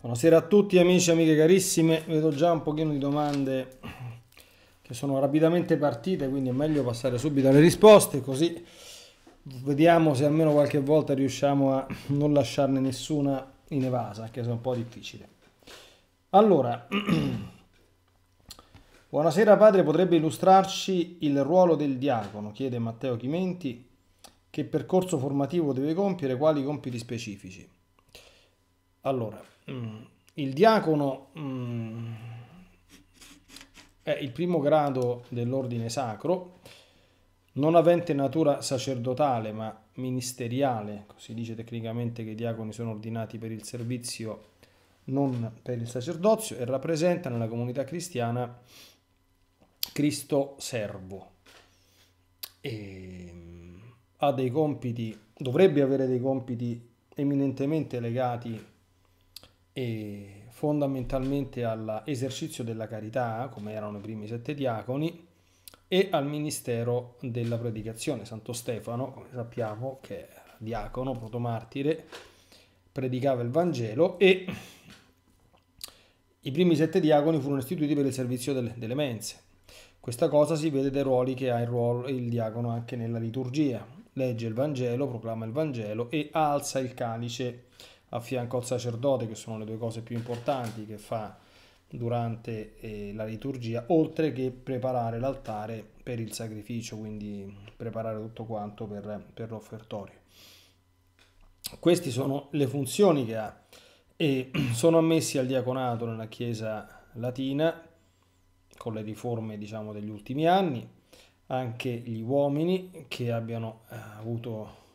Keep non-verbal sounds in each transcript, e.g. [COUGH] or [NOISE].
Buonasera a tutti amici e amiche carissime, vedo già un pochino di domande che sono rapidamente partite, quindi è meglio passare subito alle risposte, così vediamo se almeno qualche volta riusciamo a non lasciarne nessuna in evasa, anche se è un po' difficile. Allora, [CLEARS THROAT] buonasera padre, potrebbe illustrarci il ruolo del diacono, chiede Matteo Chimenti, che percorso formativo deve compiere, quali compiti specifici? Allora, mm, il diacono mm, è il primo grado dell'ordine sacro, non avente natura sacerdotale ma ministeriale, si dice tecnicamente che i diaconi sono ordinati per il servizio non per il sacerdozio e rappresenta nella comunità cristiana Cristo servo. E mm, ha dei compiti, dovrebbe avere dei compiti eminentemente legati e fondamentalmente all'esercizio della carità, come erano i primi sette diaconi, e al ministero della predicazione. Santo Stefano, come sappiamo, che è diacono, protomartire, predicava il Vangelo e i primi sette diaconi furono istituiti per il servizio delle, delle mense. Questa cosa si vede dai ruoli che ha il, ruolo, il diacono anche nella liturgia. Legge il Vangelo, proclama il Vangelo e alza il calice a fianco al sacerdote, che sono le due cose più importanti che fa durante eh, la liturgia, oltre che preparare l'altare per il sacrificio, quindi preparare tutto quanto per, per l'offertorio. Queste sono le funzioni che ha e [CLEARS THROAT] sono ammessi al diaconato nella Chiesa latina con le riforme diciamo, degli ultimi anni, anche gli uomini che abbiano eh, avuto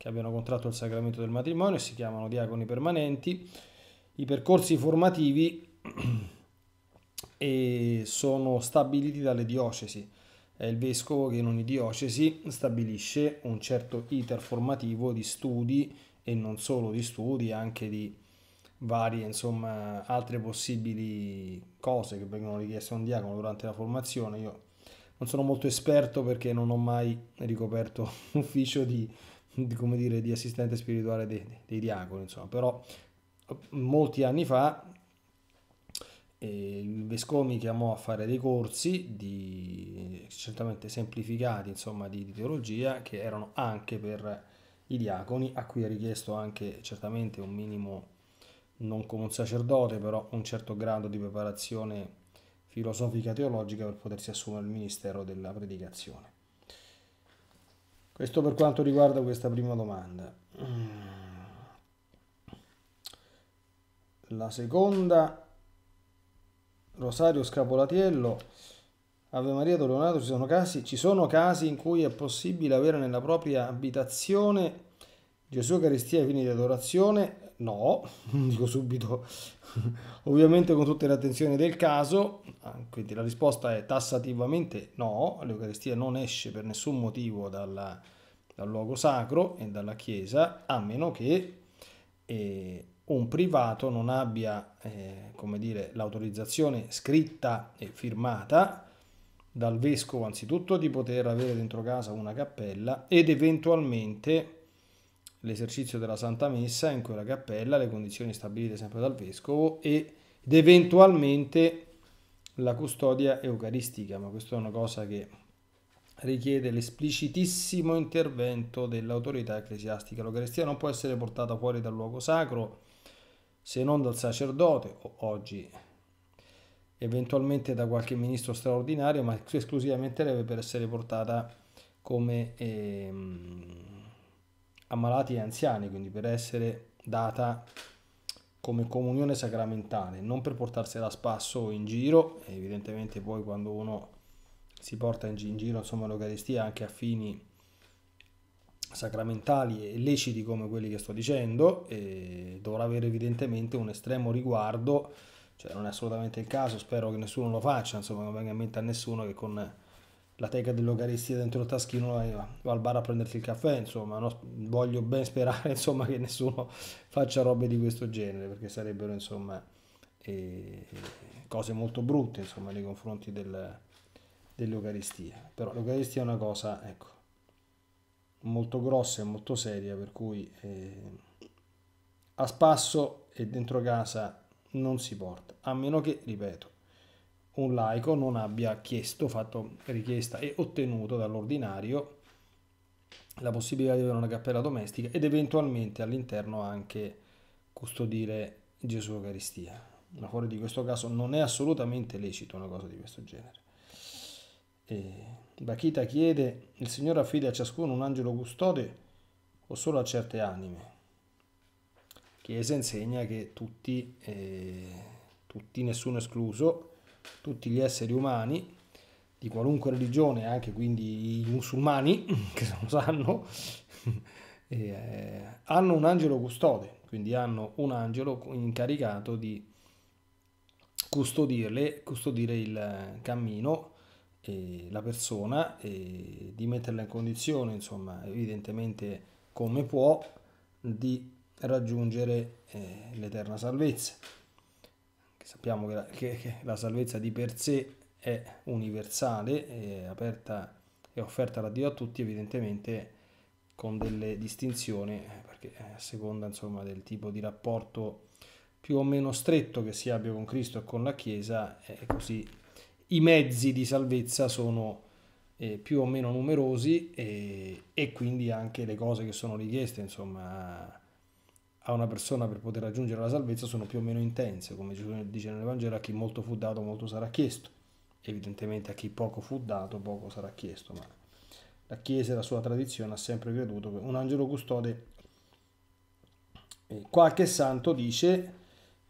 che abbiano contratto il sacramento del matrimonio, e si chiamano diaconi permanenti. I percorsi formativi [CLEARS THROAT] sono stabiliti dalle diocesi. È il vescovo che in ogni diocesi stabilisce un certo iter formativo di studi e non solo di studi, anche di varie, insomma, altre possibili cose che vengono richieste a un diacono durante la formazione. Io non sono molto esperto perché non ho mai ricoperto [LAUGHS] ufficio di di, come dire, di assistente spirituale dei, dei diaconi, insomma. Però molti anni fa eh, il Vescovo chiamò a fare dei corsi di, certamente semplificati insomma di, di, teologia che erano anche per i diaconi a cui è richiesto anche certamente un minimo non come un sacerdote però un certo grado di preparazione filosofica teologica per potersi assumere il ministero della predicazione questo per quanto riguarda questa prima domanda. La seconda, Rosario Scapolatiello. Ave Maria Doleonato, ci sono casi, ci sono casi in cui è possibile avere nella propria abitazione Gesù Eucaristia e vini di adorazione? No, [LAUGHS] dico subito, ovviamente con tutte le attenzioni del caso, ah, quindi la risposta è tassativamente no, l'Eucaristia non esce per nessun motivo dalla, dal luogo sacro e dalla Chiesa, a meno che eh, un privato non abbia eh, l'autorizzazione scritta e firmata dal vescovo anzitutto di poter avere dentro casa una cappella ed eventualmente l'esercizio della Santa Messa in quella cappella, le condizioni stabilite sempre dal Vescovo ed eventualmente la custodia eucaristica, ma questa è una cosa che richiede l'esplicitissimo intervento dell'autorità ecclesiastica. L'Eucaristia non può essere portata fuori dal luogo sacro se non dal sacerdote, oggi eventualmente da qualche ministro straordinario, ma esclusivamente deve per essere portata come... Ehm, ammalati e anziani, quindi per essere data come comunione sacramentale, non per portarsela a spasso in giro, evidentemente poi quando uno si porta in, giro insomma l'Eucaristia anche a fini sacramentali e leciti come quelli che sto dicendo, dovrà avere evidentemente un estremo riguardo, cioè non è assolutamente il caso, spero che nessuno lo faccia, insomma non venga in mente a nessuno che con la teca dell'Ogaristia dentro il taschino eh, va al bar a prendersi il caffè, insomma, no? voglio ben sperare [LAUGHS] insomma, che nessuno faccia robe di questo genere, perché sarebbero insomma, eh, cose molto brutte insomma, nei confronti del, dell'Eucaristia. Però l'Eucaristia è una cosa ecco, molto grossa e molto seria, per cui eh, a spasso e dentro casa non si porta, a meno che, ripeto, un laico non abbia chiesto, fatto richiesta e ottenuto dall'ordinario la possibilità di avere una cappella domestica ed eventualmente all'interno anche custodire Gesù Eucaristia. Ma fuori di questo caso non è assolutamente lecito una cosa di questo genere. E Bachita chiede, il Signore affida a ciascuno un angelo custode o solo a certe anime? Chiesa insegna che tutti, eh, tutti nessuno escluso, tutti gli esseri umani di qualunque religione, anche quindi i musulmani, [LAUGHS] che lo sanno, [LAUGHS] eh, hanno un angelo custode, quindi hanno un angelo incaricato di custodirle, custodire il cammino, e la persona, e di metterla in condizione, insomma, evidentemente come può, di raggiungere eh, l'eterna salvezza sappiamo che la, che, che la salvezza di per sé è universale, è aperta e offerta da Dio a tutti, evidentemente con delle distinzioni, perché eh, a seconda insomma, del tipo di rapporto più o meno stretto che si abbia con Cristo e con la Chiesa, eh, così i mezzi di salvezza sono eh, più o meno numerosi e, eh, e, quindi anche le cose che sono richieste, insomma, a una persona per poter raggiungere la salvezza sono più o meno intense, come Gesù dice nel Vangelo, a chi molto fu dato molto sarà chiesto, evidentemente a chi poco fu dato poco sarà chiesto, ma la Chiesa e la sua tradizione ha sempre creduto che un angelo custode, eh, qualche santo dice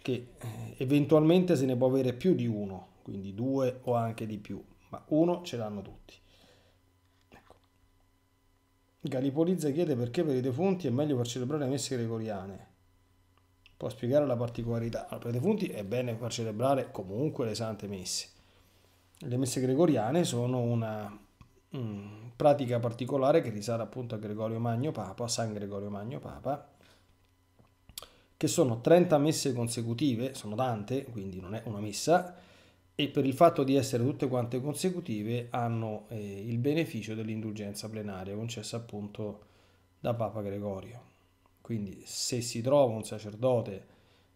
che eh, eventualmente se ne può avere più di uno, quindi due o anche di più, ma uno ce l'hanno tutti. Ecco. Galipolizza chiede perché per i defunti è meglio far celebrare le messe gregoriane può spiegare la particolarità. Al prete i è bene far celebrare comunque le sante messe. Le messe gregoriane sono una mh, mm, pratica particolare che risale appunto a Gregorio Magno Papa, a San Gregorio Magno Papa, che sono 30 messe consecutive, sono tante, quindi non è una messa, e per il fatto di essere tutte quante consecutive hanno eh, il beneficio dell'indulgenza plenaria concessa appunto da Papa Gregorio. Quindi se si trova un sacerdote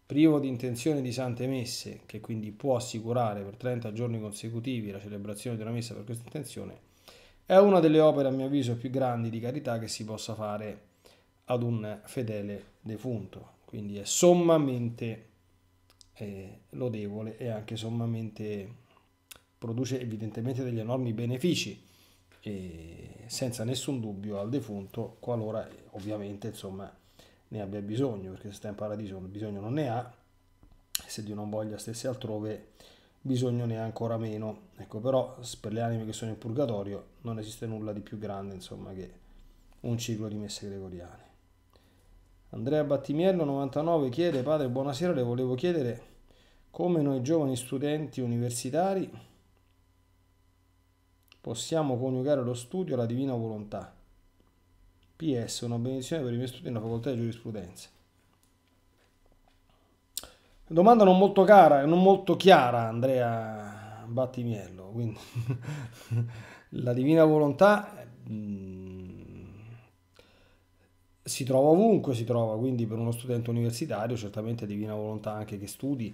privo di intenzione di sante messe, che quindi può assicurare per 30 giorni consecutivi la celebrazione di una messa per questa intenzione, è una delle opere a mio avviso più grandi di carità che si possa fare ad un fedele defunto. Quindi è sommamente eh, lodevole e anche sommamente produce evidentemente degli enormi benefici eh, senza nessun dubbio al defunto qualora eh, ovviamente insomma ne abbia bisogno, perché se sta in paradiso bisogno non ne ha, se Dio non voglia stesse altrove bisogno ne ha ancora meno. Ecco, però per le anime che sono in purgatorio non esiste nulla di più grande, insomma, che un ciclo di messe gregoriane. Andrea Battimiello 99 chiede, padre, buonasera, le volevo chiedere come noi giovani studenti universitari possiamo coniugare lo studio alla divina volontà PS, una benedizione per i miei studi nella facoltà di giurisprudenza. Domanda non molto cara, e non molto chiara, Andrea Battimiello. Quindi [LAUGHS] la divina volontà mh, mm, si trova ovunque, si trova, quindi per uno studente universitario certamente divina volontà anche che studi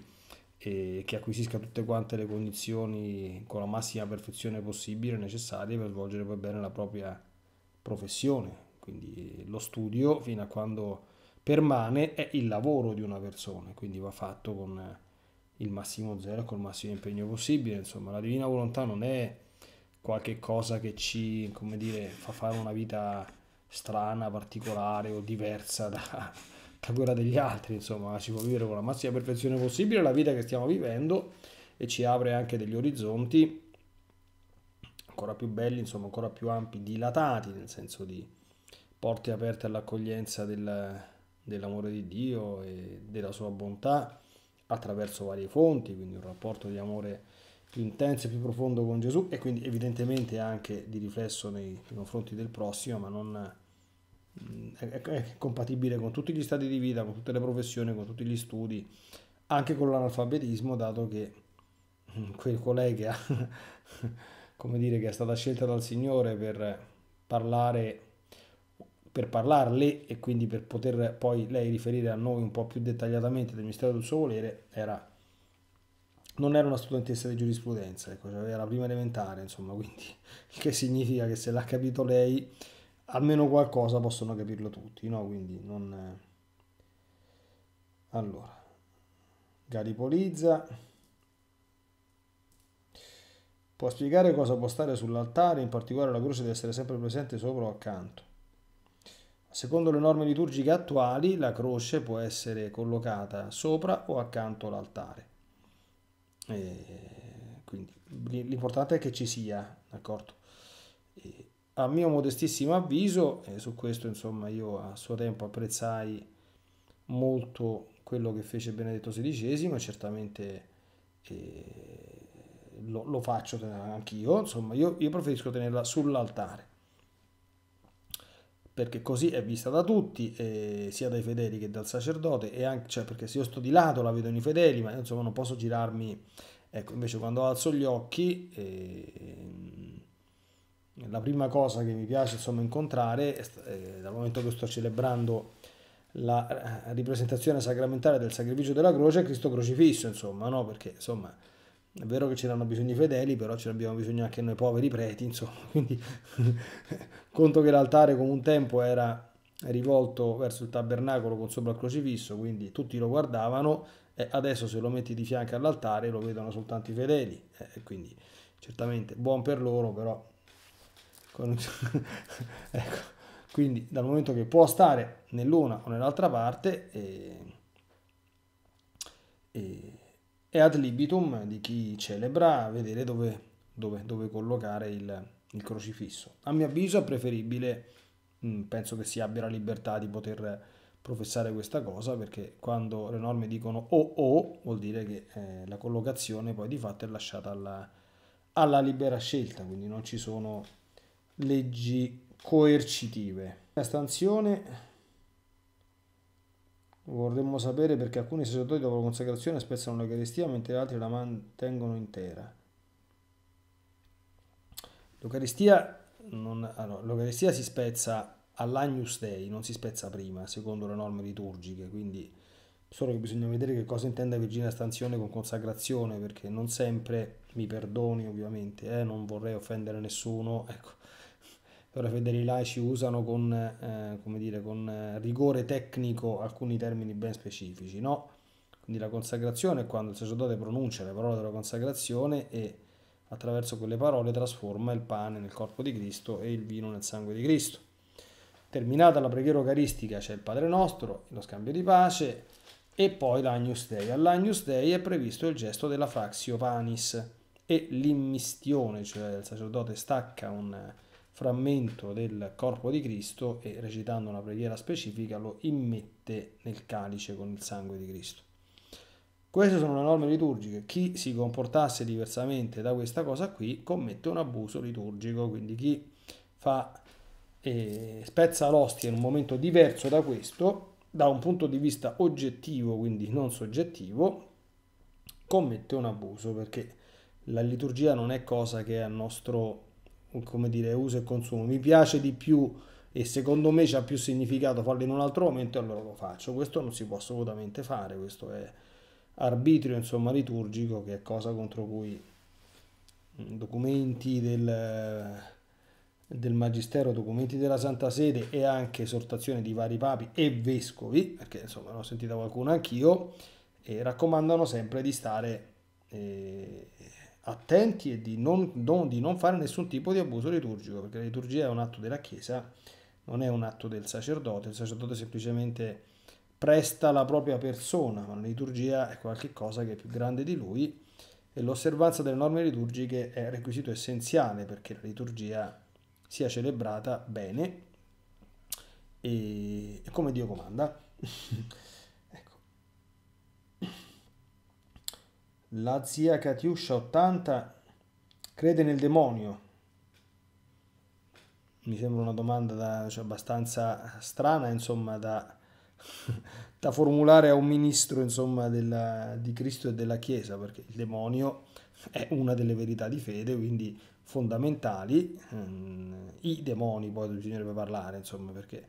e che acquisisca tutte quante le condizioni con la massima perfezione possibile necessarie per svolgere poi bene la propria professione, quindi eh, lo studio, fino a quando permane, è il lavoro di una persona, quindi va fatto con eh, il massimo zero, col massimo impegno possibile. Insomma, la divina volontà non è qualche cosa che ci, come dire, fa fare una vita strana, particolare o diversa da, da quella degli altri, insomma, si può vivere con la massima perfezione possibile la vita che stiamo vivendo e ci apre anche degli orizzonti ancora più belli, insomma, ancora più ampi, dilatati, nel senso di porte aperte all'accoglienza del, dell'amore di Dio e della sua bontà attraverso varie fonti, quindi un rapporto di amore più intenso e più profondo con Gesù e quindi evidentemente anche di riflesso nei, nei confronti del prossimo, ma non mm, è, è, compatibile con tutti gli stati di vita, con tutte le professioni, con tutti gli studi, anche con l'analfabetismo, dato che mm, quel collega, [LAUGHS] come dire, che è stata scelta dal Signore per parlare per parlarle e quindi per poter poi lei riferire a noi un po' più dettagliatamente del mistero del suo volere, era, non era una studentessa di giurisprudenza, ecco, cioè era la prima elementare, insomma, quindi [LAUGHS] che significa che se l'ha capito lei, almeno qualcosa possono capirlo tutti, no? Quindi non... Allora, Garipolizza può spiegare cosa può stare sull'altare, in particolare la croce deve essere sempre presente sopra o accanto. Secondo le norme liturgiche attuali, la croce può essere collocata sopra o accanto all'altare. quindi l'importante è che ci sia, d'accordo? E, a mio modestissimo avviso, e su questo insomma io a suo tempo apprezzai molto quello che fece Benedetto XVI e certamente eh, lo, lo, faccio anch'io, insomma io, io preferisco tenerla sull'altare perché così è vista da tutti, eh, sia dai fedeli che dal sacerdote, e anche, cioè, perché se io sto di lato la vedono i fedeli, ma insomma non posso girarmi, ecco, invece quando alzo gli occhi, eh, la prima cosa che mi piace insomma incontrare, eh, dal momento che sto celebrando la eh, ripresentazione sacramentale del sacrificio della croce, è Cristo crocifisso, insomma, no? perché insomma è vero che c'erano i fedeli, però ce l'abbiamo bisogno anche noi poveri preti, insomma. [LAUGHS] Quindi [LAUGHS] conto che l'altare come un tempo era rivolto verso il tabernacolo con sopra il crocifisso, quindi tutti lo guardavano e adesso se lo metti di fianco all'altare lo vedono soltanto i fedeli. Eh, quindi certamente buon per loro, però... Con... [LAUGHS] ecco. Quindi dal momento che può stare nell'una o nell'altra parte... Eh... Eh e ad libitum di chi celebra vedere dove, dove, dove collocare il, il, crocifisso. A mio avviso è preferibile, mm, penso che si abbia la libertà di poter professare questa cosa perché quando le norme dicono o o vuol dire che eh, la collocazione poi di fatto è lasciata alla, alla libera scelta, quindi non ci sono leggi coercitive. La stanzione Vorremmo sapere perché alcuni sacerdoti dopo la consacrazione spezzano l'Eucaristia mentre altri la mantengono intera. L'Eucaristia, non, allora, l'Eucaristia si spezza all'Agnus Dei, non si spezza prima, secondo le norme liturgiche, quindi solo che bisogna vedere che cosa intende Virginia Stanzione con consacrazione, perché non sempre, mi perdoni ovviamente, eh, non vorrei offendere nessuno, ecco, però i fedeli laici usano con, eh, come dire, con eh, rigore tecnico alcuni termini ben specifici, no? Quindi la consacrazione è quando il sacerdote pronuncia le parole della consacrazione e attraverso quelle parole trasforma il pane nel corpo di Cristo e il vino nel sangue di Cristo. Terminata la preghiera eucaristica c'è il Padre Nostro, lo scambio di pace e poi l'Agnus Dei. All'Agnus Dei è previsto il gesto della Fraxio Panis e l'immistione, cioè il sacerdote stacca un frammento del corpo di Cristo e recitando una preghiera specifica lo immette nel calice con il sangue di Cristo. Queste sono le norme liturgiche. Chi si comportasse diversamente da questa cosa qui commette un abuso liturgico, quindi chi fa, eh, spezza l'ostia in un momento diverso da questo, da un punto di vista oggettivo, quindi non soggettivo, commette un abuso perché la liturgia non è cosa che è a nostro come dire, uso e consumo, mi piace di più e secondo me c'ha più significato farlo in un altro momento, allora lo faccio. Questo non si può assolutamente fare, questo è arbitrio, insomma, liturgico, che è cosa contro cui mm, documenti del, del Magistero, documenti della Santa Sede e anche esortazioni di vari papi e vescovi, perché insomma ne ho sentita qualcuno anch'io, raccomandano sempre di stare... Eh, attenti e di non, non, di non fare nessun tipo di abuso liturgico, perché la liturgia è un atto della Chiesa, non è un atto del sacerdote, il sacerdote semplicemente presta la propria persona, ma la liturgia è qualcosa che è più grande di lui e l'osservanza delle norme liturgiche è requisito essenziale perché la liturgia sia celebrata bene e come Dio comanda. [LAUGHS] La zia Katiuscia 80 crede nel demonio? Mi sembra una domanda da, cioè, abbastanza strana, insomma, da, [LAUGHS] da, formulare a un ministro insomma, della, di Cristo e della Chiesa, perché il demonio è una delle verità di fede, quindi fondamentali. Mm, I demoni poi bisognerebbe parlare, insomma, perché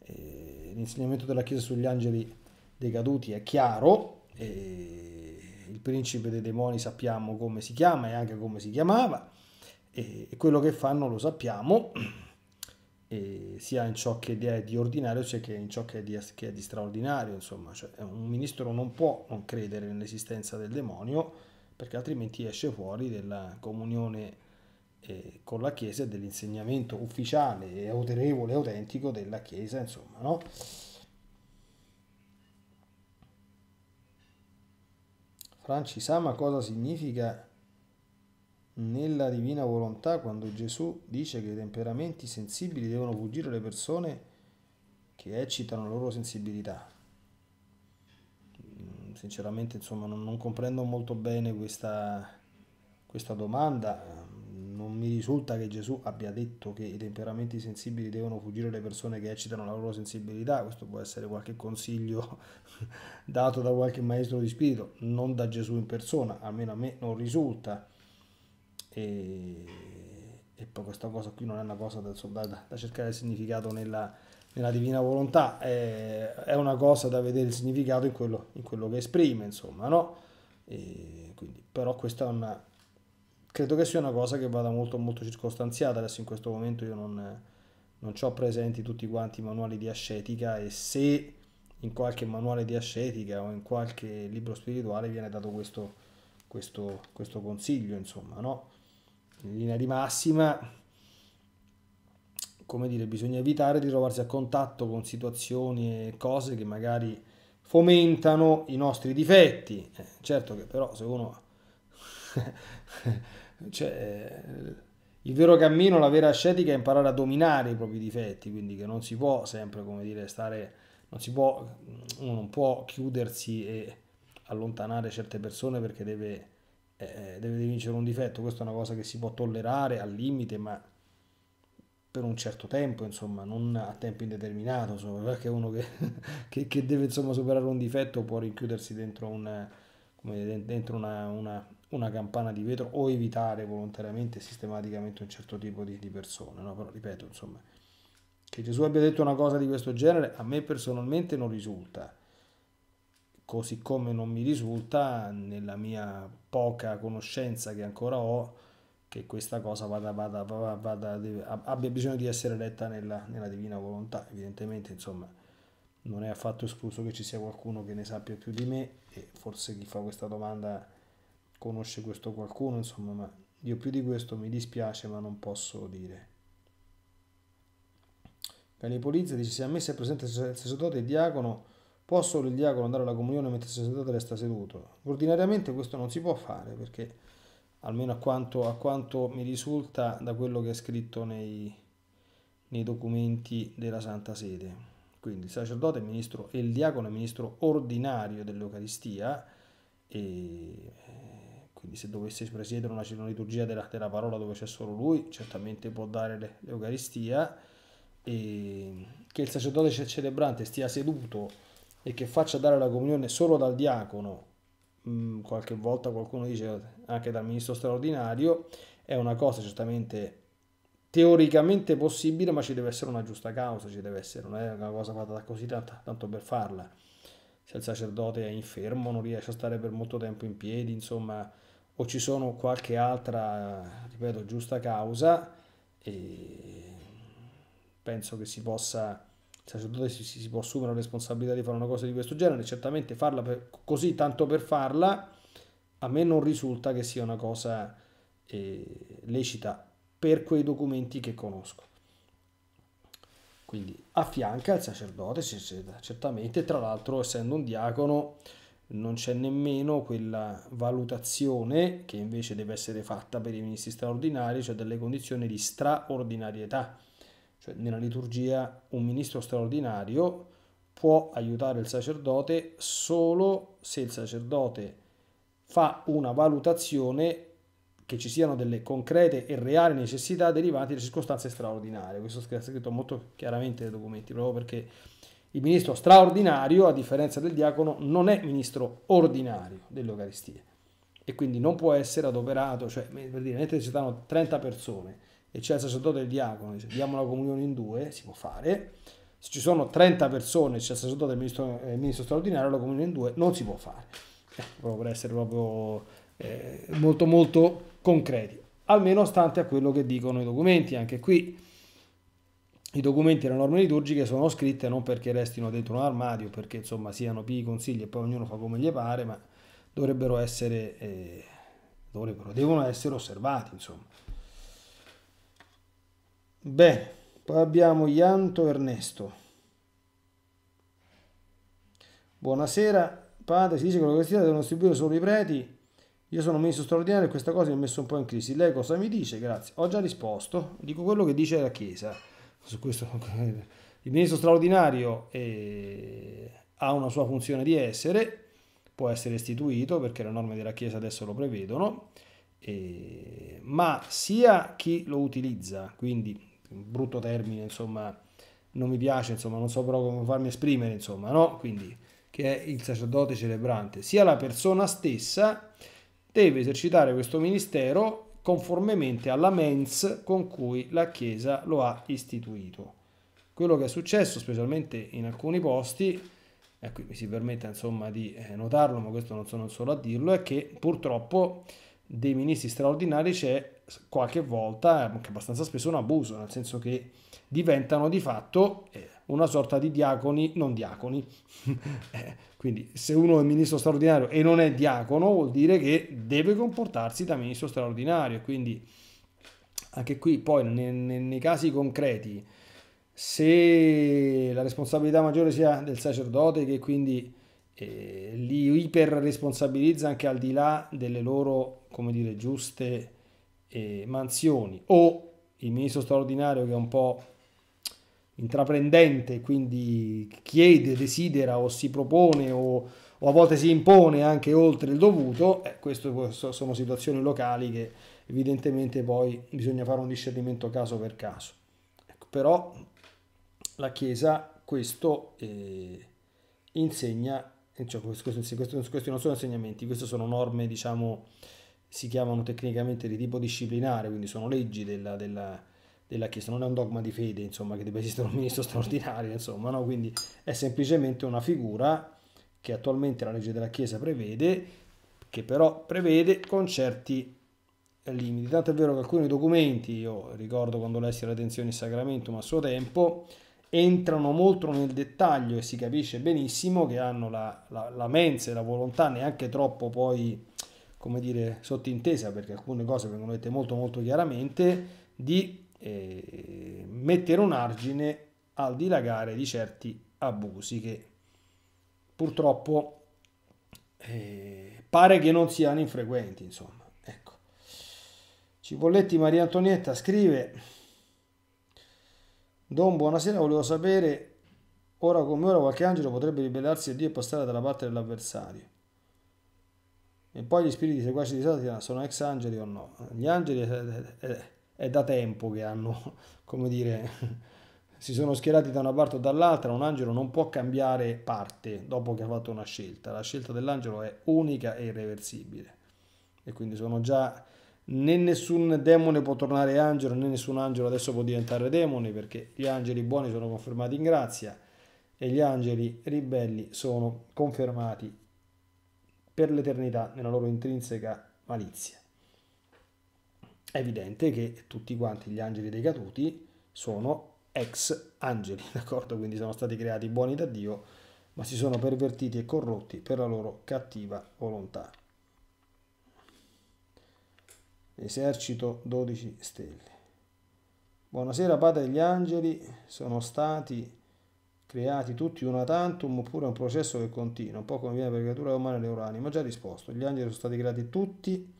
eh, l'insegnamento della Chiesa sugli angeli decaduti è chiaro. E, il principe dei demoni sappiamo come si chiama e anche come si chiamava, e quello che fanno lo sappiamo, [CLEARS THROAT] sia in ciò che è di ordinario sia che in ciò che è di, che è di straordinario, insomma, cioè, eh, un ministro non può non credere nell'esistenza del demonio perché altrimenti esce fuori della comunione eh, con la Chiesa e dell'insegnamento ufficiale, e autorevole e autentico della Chiesa, insomma, no? Franci sa ma cosa significa nella divina volontà quando Gesù dice che i temperamenti sensibili devono fuggire le persone che eccitano la loro sensibilità. Mm, sinceramente, insomma, non, non comprendo molto bene questa, questa domanda non mi risulta che Gesù abbia detto che i temperamenti sensibili devono fuggire le persone che eccitano la loro sensibilità, questo può essere qualche consiglio [LAUGHS] dato da qualche maestro di spirito, non da Gesù in persona, almeno a me non risulta. E, e poi questa cosa qui non è una cosa da, da, da cercare il significato nella, nella divina volontà, è, è, una cosa da vedere il significato in quello, in quello che esprime, insomma, no? E quindi, però questa è una credo che sia una cosa che vada molto molto circostanziata adesso in questo momento io non, non ho presenti tutti quanti i manuali di ascetica e se in qualche manuale di ascetica o in qualche libro spirituale viene dato questo, questo, questo consiglio insomma no? in linea di massima come dire bisogna evitare di trovarsi a contatto con situazioni e cose che magari fomentano i nostri difetti eh, certo che però se uno [LAUGHS] eh, cioè, il vero cammino, la vera ascetica è imparare a dominare i propri difetti, quindi che non si può sempre, come dire, stare, non si può, uno non può chiudersi e allontanare certe persone perché deve, eh, deve vincere un difetto, questa è una cosa che si può tollerare al limite, ma per un certo tempo, insomma, non a tempo indeterminato, insomma, perché uno che, [LAUGHS] che, che deve insomma, superare un difetto può rinchiudersi dentro, un, dentro una, una, una campana di vetro o evitare volontariamente e sistematicamente un certo tipo di, di persone, no? però ripeto, insomma, che Gesù abbia detto una cosa di questo genere a me personalmente non risulta, così come non mi risulta nella mia poca conoscenza che ancora ho che questa cosa vada, vada, vada, deve, abbia bisogno di essere letta nella, nella divina volontà, evidentemente insomma non è affatto escluso che ci sia qualcuno che ne sappia più di me e forse chi fa questa domanda conosce questo qualcuno, insomma, ma io più di questo mi dispiace ma non posso dire. Galipolizia dice se a me si è presente il sacerdote e il diacono, può solo il diacono andare alla comunione mentre il sacerdote resta seduto. Ordinariamente questo non si può fare perché almeno a quanto, a quanto mi risulta da quello che è scritto nei, nei documenti della Santa Sede. Quindi il sacerdote ministro, e il diacono è ministro ordinario dell'Eucaristia e quindi se dovesse presiedere una, una liturgia della, della, parola dove c'è solo lui, certamente può dare l'Eucaristia, e che il sacerdote celebrante stia seduto e che faccia dare la comunione solo dal diacono, mh, mm, qualche volta qualcuno dice anche dal ministro straordinario, è una cosa certamente teoricamente possibile, ma ci deve essere una giusta causa, ci deve essere, non è una cosa fatta così tanto, tanto per farla se il sacerdote è infermo, non riesce a stare per molto tempo in piedi, insomma, o ci sono qualche altra, ripeto, giusta causa e penso che si possa, il sacerdote si, si, può assumere la responsabilità di fare una cosa di questo genere, certamente farla per, così tanto per farla a me non risulta che sia una cosa eh, lecita per quei documenti che conosco. Quindi affianca il sacerdote certamente, tra l'altro essendo un diacono non c'è nemmeno quella valutazione che invece deve essere fatta per i ministri straordinari, cioè delle condizioni di straordinarietà. Cioè nella liturgia un ministro straordinario può aiutare il sacerdote solo se il sacerdote fa una valutazione che ci siano delle concrete e reali necessità derivanti da circostanze straordinarie. Questo è scritto molto chiaramente nei documenti, proprio perché il ministro straordinario, a differenza del diacono, non è ministro ordinario dell'Eucaristia e quindi non può essere adoperato, cioè per dire, mentre ci stanno 30 persone e c'è il sacerdote e il diacono, dice, diamo la comunione in due, si può fare, se ci sono 30 persone e c'è il sacerdote e il ministro, eh, il ministro straordinario, la comunione in due non si può fare, eh, proprio per essere proprio eh, molto molto concreti, almeno stante a quello che dicono i documenti, anche qui i documenti e le norme liturgiche sono scritte non perché restino dentro un armadio, perché insomma siano pi consigli e poi ognuno fa come gli pare, ma dovrebbero essere, eh, dovrebbero, devono essere osservati insomma. Bene, poi abbiamo Ianto Ernesto. Buonasera, padre, si dice che la questione devono distribuire solo i preti. Io sono ministro straordinario e questa cosa mi ha messo un po' in crisi. Lei cosa mi dice? Grazie. Ho già risposto, dico quello che dice la Chiesa su questo [LAUGHS] il ministro straordinario eh, ha una sua funzione di essere, può essere istituito perché le norme della Chiesa adesso lo prevedono, eh, ma sia chi lo utilizza, quindi brutto termine, insomma, non mi piace, insomma, non so però come farmi esprimere, insomma, no? Quindi che è il sacerdote celebrante, sia la persona stessa deve esercitare questo ministero conformemente alla mens con cui la Chiesa lo ha istituito. Quello che è successo, specialmente in alcuni posti, e qui mi si permette insomma di eh, notarlo, ma questo non sono solo a dirlo, è che purtroppo dei ministri straordinari c'è qualche volta, anche eh, abbastanza spesso, un abuso, nel senso che diventano di fatto eh, una sorta di diaconi non diaconi. [LAUGHS] Eh, quindi se uno è ministro straordinario e non è diacono vuol dire che deve comportarsi da ministro straordinario. Quindi anche qui poi nei, nei casi concreti, se la responsabilità maggiore sia del sacerdote che quindi eh, li iperresponsabilizza anche al di là delle loro come dire, giuste eh, mansioni, o il ministro straordinario che è un po' intraprendente, quindi chiede, desidera o si propone o, o a volte si impone anche oltre il dovuto, eh, queste sono situazioni locali che evidentemente poi bisogna fare un discernimento caso per caso. Ecco, però la Chiesa questo eh, insegna, eh, cioè, questi, questi, questi non sono insegnamenti, queste sono norme diciamo si chiamano tecnicamente di tipo disciplinare, quindi sono leggi della, della, della Chiesa, non è un dogma di fede, insomma, che debba esistere un ministro [LAUGHS] straordinario, insomma, no? quindi è semplicemente una figura che attualmente la legge della Chiesa prevede, che però prevede con certi limiti. Tanto è vero che alcuni documenti, io ricordo quando lessi la tensione in sacramento, ma a suo tempo, entrano molto nel dettaglio e si capisce benissimo che hanno la, la, la mensa e la volontà neanche troppo poi come dire, sottintesa, perché alcune cose vengono dette molto molto chiaramente, di eh, mettere un argine al dilagare di certi abusi che purtroppo eh, pare che non siano infrequenti, insomma. Ecco. Cipoletti Maria Antonietta scrive Don, buonasera, volevo sapere ora come ora qualche angelo potrebbe ribellarsi a Dio e passare dalla parte dell'avversario. E poi gli spiriti seguaci di Satana sono ex angeli o no? Gli angeli eh, eh, eh, è, da tempo che hanno, [LAUGHS] come dire, [LAUGHS] si sono schierati da una parte o dall'altra, un angelo non può cambiare parte dopo che ha fatto una scelta, la scelta dell'angelo è unica e irreversibile. E quindi sono già né nessun demone può tornare angelo, né nessun angelo adesso può diventare demone, perché gli angeli buoni sono confermati in grazia e gli angeli ribelli sono confermati per l'eternità nella loro intrinseca malizia. È evidente che tutti quanti gli angeli decaduti sono ex angeli, [LAUGHS] d'accordo? Quindi sono stati creati buoni da Dio, ma si sono pervertiti e corrotti per la loro cattiva volontà. Esercito 12 stelle. Buonasera Padre degli angeli, sono stati creati tutti una tantum oppure un processo che continua, un po' come viene per creatura umana e le urani, ma già risposto, gli angeli sono stati creati tutti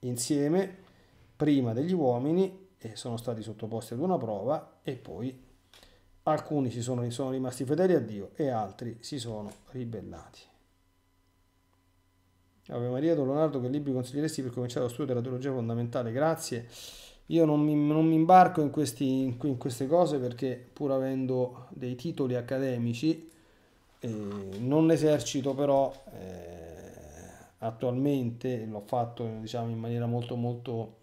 insieme prima degli uomini e sono stati sottoposti ad una prova e poi alcuni si sono, sono rimasti fedeli a Dio e altri si sono ribellati. Ave Maria, Don Leonardo, che libri consiglieresti per cominciare lo studio della teologia fondamentale? Grazie. Io non mi, non mi imbarco in, questi, in, in, queste cose perché pur avendo dei titoli accademici eh, non esercito però eh, attualmente, l'ho fatto diciamo, in maniera molto molto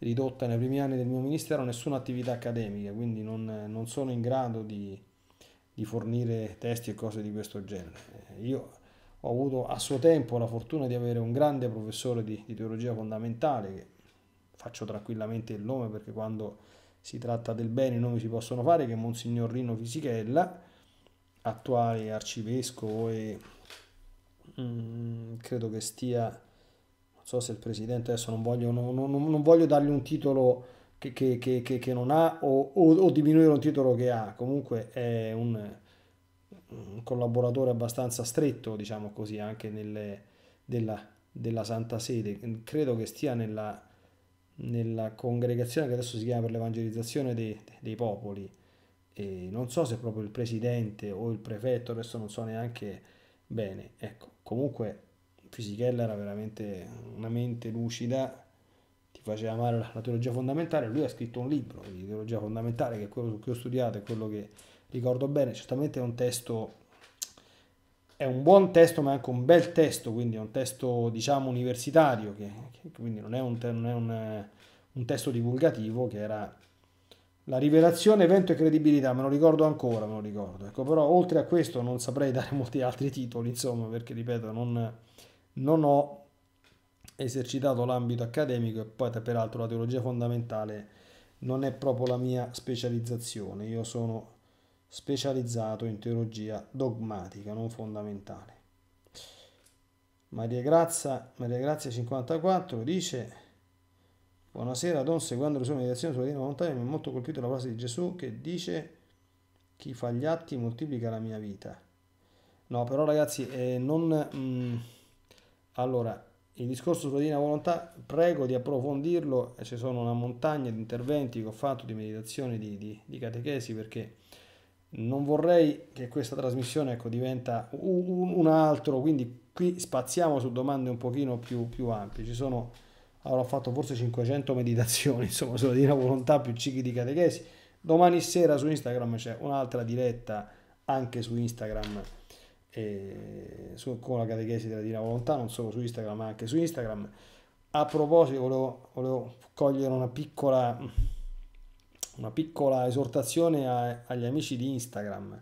ridotta nei primi anni del mio ministero, nessuna attività accademica, quindi non, non sono in grado di, di fornire testi e cose di questo genere. Eh, io ho avuto a suo tempo la fortuna di avere un grande professore di, di teologia fondamentale che faccio tranquillamente il nome perché quando si tratta del bene i nomi si possono fare, che è Monsignor Rino Fisichella, attuale arcivescovo e mm, credo che stia, non so se il presidente adesso non voglio, non, non, non voglio dargli un titolo che, che, che, che non ha o, o, o, diminuire un titolo che ha, comunque è un, un collaboratore abbastanza stretto, diciamo così, anche nelle, della, della Santa Sede, credo che stia nella nella congregazione che adesso si chiama per l'evangelizzazione dei, dei popoli. E non so se proprio il presidente o il prefetto, adesso non so neanche bene. Ecco, comunque Fisichella era veramente una mente lucida, ti faceva amare la teologia fondamentale, lui ha scritto un libro di teologia fondamentale che è quello su cui ho studiato, è quello che ricordo bene, certamente è un testo è un buon testo ma è anche un bel testo, quindi è un testo diciamo universitario, che, che quindi non è, un, non è un, un, testo divulgativo che era la rivelazione, evento e credibilità, me lo ricordo ancora, me lo ricordo. Ecco, però oltre a questo non saprei dare [LAUGHS] molti altri titoli, insomma, perché ripeto, non, non ho esercitato l'ambito accademico e poi peraltro la teologia fondamentale non è proprio la mia specializzazione, io sono specializzato in teologia dogmatica, non fondamentale. Maria Grazia, Maria Grazia 54 dice Buonasera Don, seguendo le sue meditazioni sulla Divina Volontà mi ha molto colpito la frase di Gesù che dice chi fa gli atti moltiplica la mia vita. No, però ragazzi, eh, non... Mh, mm, allora, il discorso sulla Divina Volontà, prego di approfondirlo, eh, ci sono una montagna di interventi che ho fatto, di meditazioni, di, di, di catechesi, perché non vorrei che questa trasmissione ecco, diventa un, un, altro, quindi qui spaziamo su domande un pochino più, più ampie. Ci sono, avrò fatto forse 500 meditazioni, [LAUGHS] insomma, solo di volontà più cicli di catechesi. Domani sera su Instagram c'è un'altra diretta anche su Instagram eh, su, con la catechesi della Divina Volontà, non solo su Instagram ma anche su Instagram. A proposito, volevo, volevo cogliere una piccola una piccola esortazione a, agli amici di Instagram.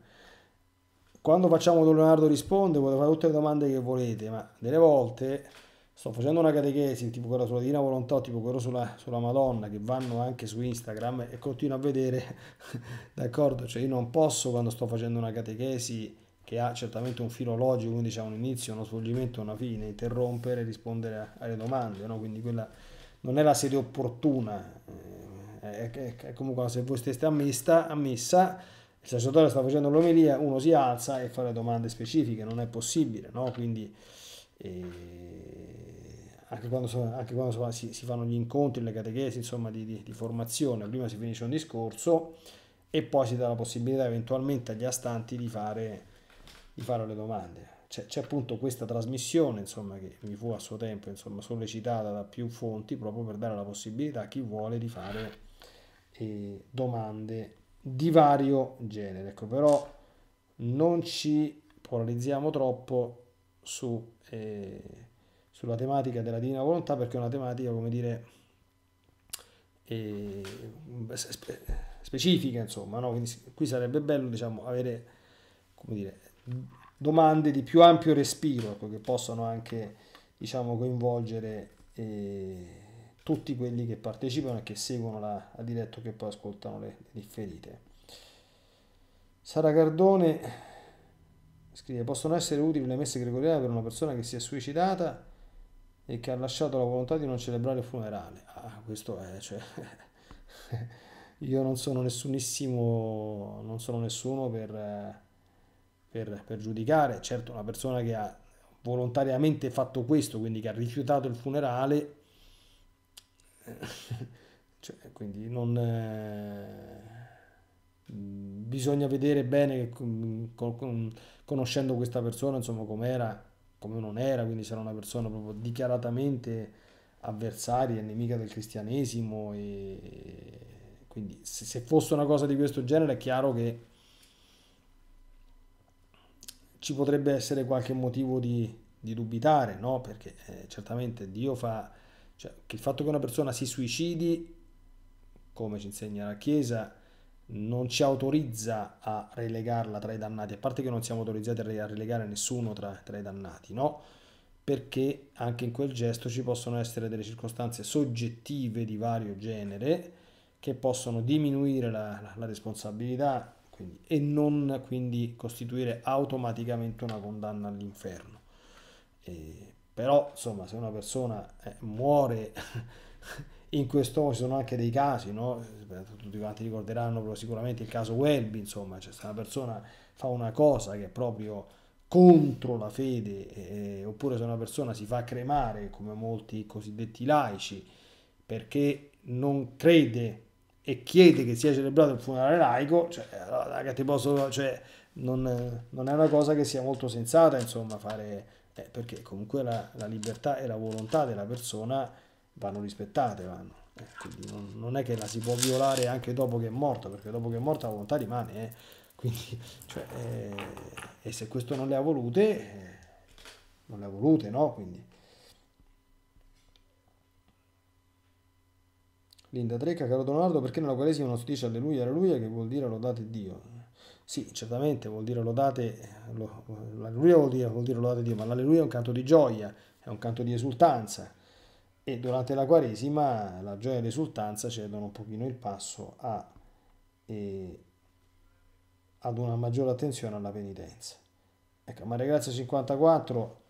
Quando facciamo Leonardo risponde, potete fare tutte le domande che volete, ma delle volte sto facendo una catechesi, tipo quella sulla Divina Volontà, tipo quella sulla, sulla Madonna, che vanno anche su Instagram e continuo a vedere, [LAUGHS] d'accordo? Cioè io non posso quando sto facendo una catechesi che ha certamente un filo logico, quindi c'è un inizio, uno svolgimento, una fine, interrompere e rispondere alle domande, no? quindi quella non è la sede opportuna. Eh, è, comunque se voi steste ammessa, ammessa il sacerdote sta facendo l'omelia, uno si alza e fa le domande specifiche, non è possibile, no? Quindi eh, anche quando, anche quando si, si, fanno gli incontri, le catechesi, insomma, di, di, di, formazione, prima si finisce un discorso e poi si dà la possibilità eventualmente agli astanti di fare, di fare le domande. C'è, appunto questa trasmissione, insomma, che mi fu a suo tempo, insomma, sollecitata da più fonti proprio per dare la possibilità a chi vuole di fare e domande di vario genere. Ecco, però non ci polarizziamo troppo su, eh, sulla tematica della divina volontà perché è una tematica, come dire, eh, spe- specifica, insomma, no? Quindi qui sarebbe bello, diciamo, avere, come dire, domande di più ampio respiro, ecco, che possano anche, diciamo, coinvolgere... Eh, tutti quelli che partecipano e che seguono la, la diretta che poi ascoltano le, le differite. Sara Cardone scrive possono essere utili le messe gregoriane per una persona che si è suicidata e che ha lasciato la volontà di non celebrare il funerale. Ah, questo è, cioè, [LAUGHS] io non sono nessunissimo, non sono nessuno per, per, per giudicare, certo una persona che ha volontariamente fatto questo, quindi che ha rifiutato il funerale, [LAUGHS] cioè, quindi non, eh, mm, bisogna vedere bene, mm, conoscendo questa persona, insomma, com'era, come non era, quindi se era una persona proprio dichiaratamente avversaria e nemica del cristianesimo e quindi se, fosse una cosa di questo genere è chiaro che ci potrebbe essere qualche motivo di, di dubitare, no? Perché eh, certamente Dio fa cioè, che il fatto che una persona si suicidi, come ci insegna la Chiesa, non ci autorizza a relegarla tra i dannati, a parte che non siamo autorizzati a relegare nessuno tra, tra i dannati, no? Perché anche in quel gesto ci possono essere delle circostanze soggettive di vario genere che possono diminuire la, la, la responsabilità quindi, e non quindi costituire automaticamente una condanna all'inferno. E però insomma se una persona eh, muore [LAUGHS] in questo ci sono anche dei casi no? Eh, tutti quanti ricorderanno però sicuramente il caso Welby insomma cioè se una persona fa una cosa che è proprio contro la fede eh, oppure se una persona si fa cremare come molti cosiddetti laici perché non crede e chiede che sia celebrato il funerale laico cioè, allora, posso, cioè non, non, è una cosa che sia molto sensata insomma fare eh, perché comunque la, la, libertà e la volontà della persona vanno rispettate, vanno. Eh, quindi non, non, è che la si può violare anche dopo che è morto, perché dopo che è morta la volontà rimane. Eh. Quindi, cioè, eh, e se questo non le ha volute, eh, non le ha volute, no? Quindi. Linda Trecca, caro Leonardo, perché nella Quaresima non si dice alleluia, alleluia, che vuol dire lodate Dio? Sì, certamente vuol dire lodate, lo, l'alleluia vuol dire, vuol dire lodate Dio, ma l'alleluia è un canto di gioia, è un canto di esultanza e durante la Quaresima la gioia e l'esultanza cedono un pochino il passo a, eh, ad una maggiore attenzione alla penitenza. Ecco, Maria Grazia 54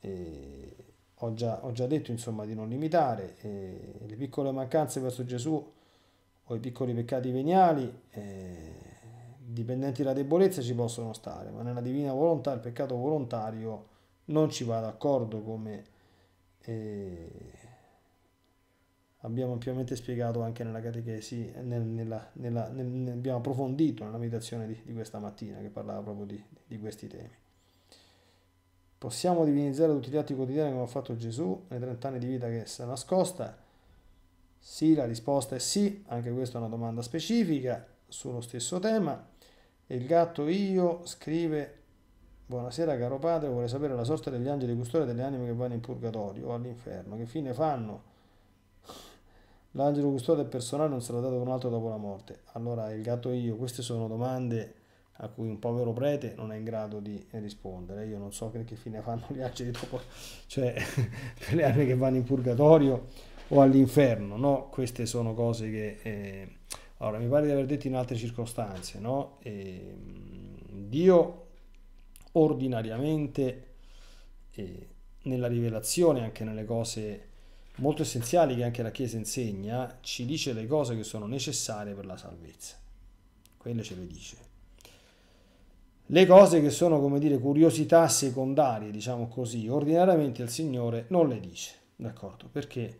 eh, ho, già, ho, già, detto insomma di non limitare eh, le piccole mancanze verso Gesù o i piccoli peccati veniali. Eh, dipendenti da debolezza ci possono stare, ma nella divina volontà il peccato volontario non ci va d'accordo come eh, abbiamo ampiamente spiegato anche nella catechesi, nel, nella, nella, nel, abbiamo approfondito nella meditazione di, di, questa mattina che parlava proprio di, di questi temi. Possiamo divinizzare tutti gli atti quotidiani come ha fatto Gesù nei 30 anni di vita che si è nascosta? Sì, la risposta è sì, anche questa è una domanda specifica sullo stesso tema. Il gatto Io scrive Buonasera caro padre, vuole sapere la sorte degli angeli custodi delle anime che vanno in purgatorio o all'inferno, che fine fanno? L'angelo custode personale non sarà dato con un altro dopo la morte. Allora il gatto io, queste sono domande a cui un povero prete non è in grado di rispondere. Io non so che, fine fanno gli angeli dopo, cioè per [LAUGHS] le anime che vanno in purgatorio o all'inferno, no? Queste sono cose che... Eh, allora, mi pare di aver detto in altre circostanze, no? E, ehm, Dio ordinariamente eh, nella rivelazione, anche nelle cose molto essenziali che anche la Chiesa insegna, ci dice le cose che sono necessarie per la salvezza. Quelle ce le dice. Le cose che sono, come dire, curiosità secondarie, diciamo così, ordinariamente il Signore non le dice, d'accordo? Perché...